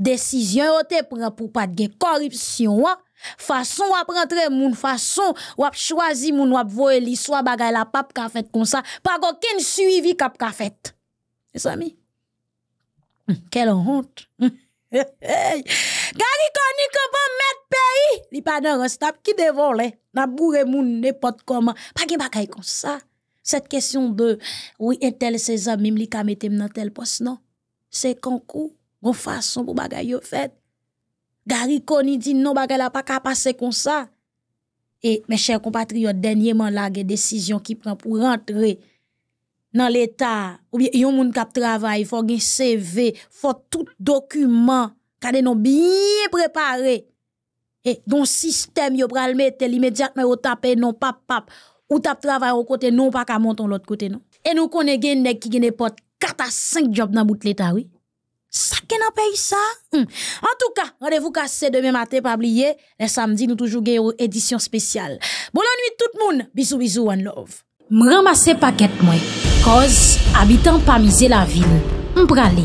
Desisyon ou te pren pou pat gen koripsyon wa, fason wap rentre moun, fason wap chwazi moun wap voe liso wap bagay la pap kafet konsa, pak okin suivi kap kafet. E sami? Kel hmm, hont? Hmm. Gari koni kou pa met peyi, li panen rastap ki devon le. n'a n'est moun n'importe comment. Pas de bagaille comme ça. Cette question de, oui, un tel ses amis, m'li ka mette dans tel poste, non. C'est concours, bon façon pour bagaille fait. Gary Koni dit non, bagaille la pas ka passer comme ça. Et mes chers compatriotes, dernièrement, la décision qui prend pour rentrer dans l'État, ou bien yon moun kap travail, faut un CV, faut tout document, kade non bien préparé et donc, système, yo pral mette immédiatement, au taper non, pap, pap, ou le travail au côté, non, pas qu'à monter l'autre côté, non. Et nous connaissons gen nek qui gen 4 à 5 jobs dans bout l'État, oui. Ça qui n'a pas ça? Hmm. En tout cas, rendez-vous cassé demain matin, pas oublier. Le samedi, nous toujours une édition spéciale. Bonne nuit tout le monde. Bisous, bisous, one love. M'ramasse paquet moi. Cause, habitant pas miser la ville. aller.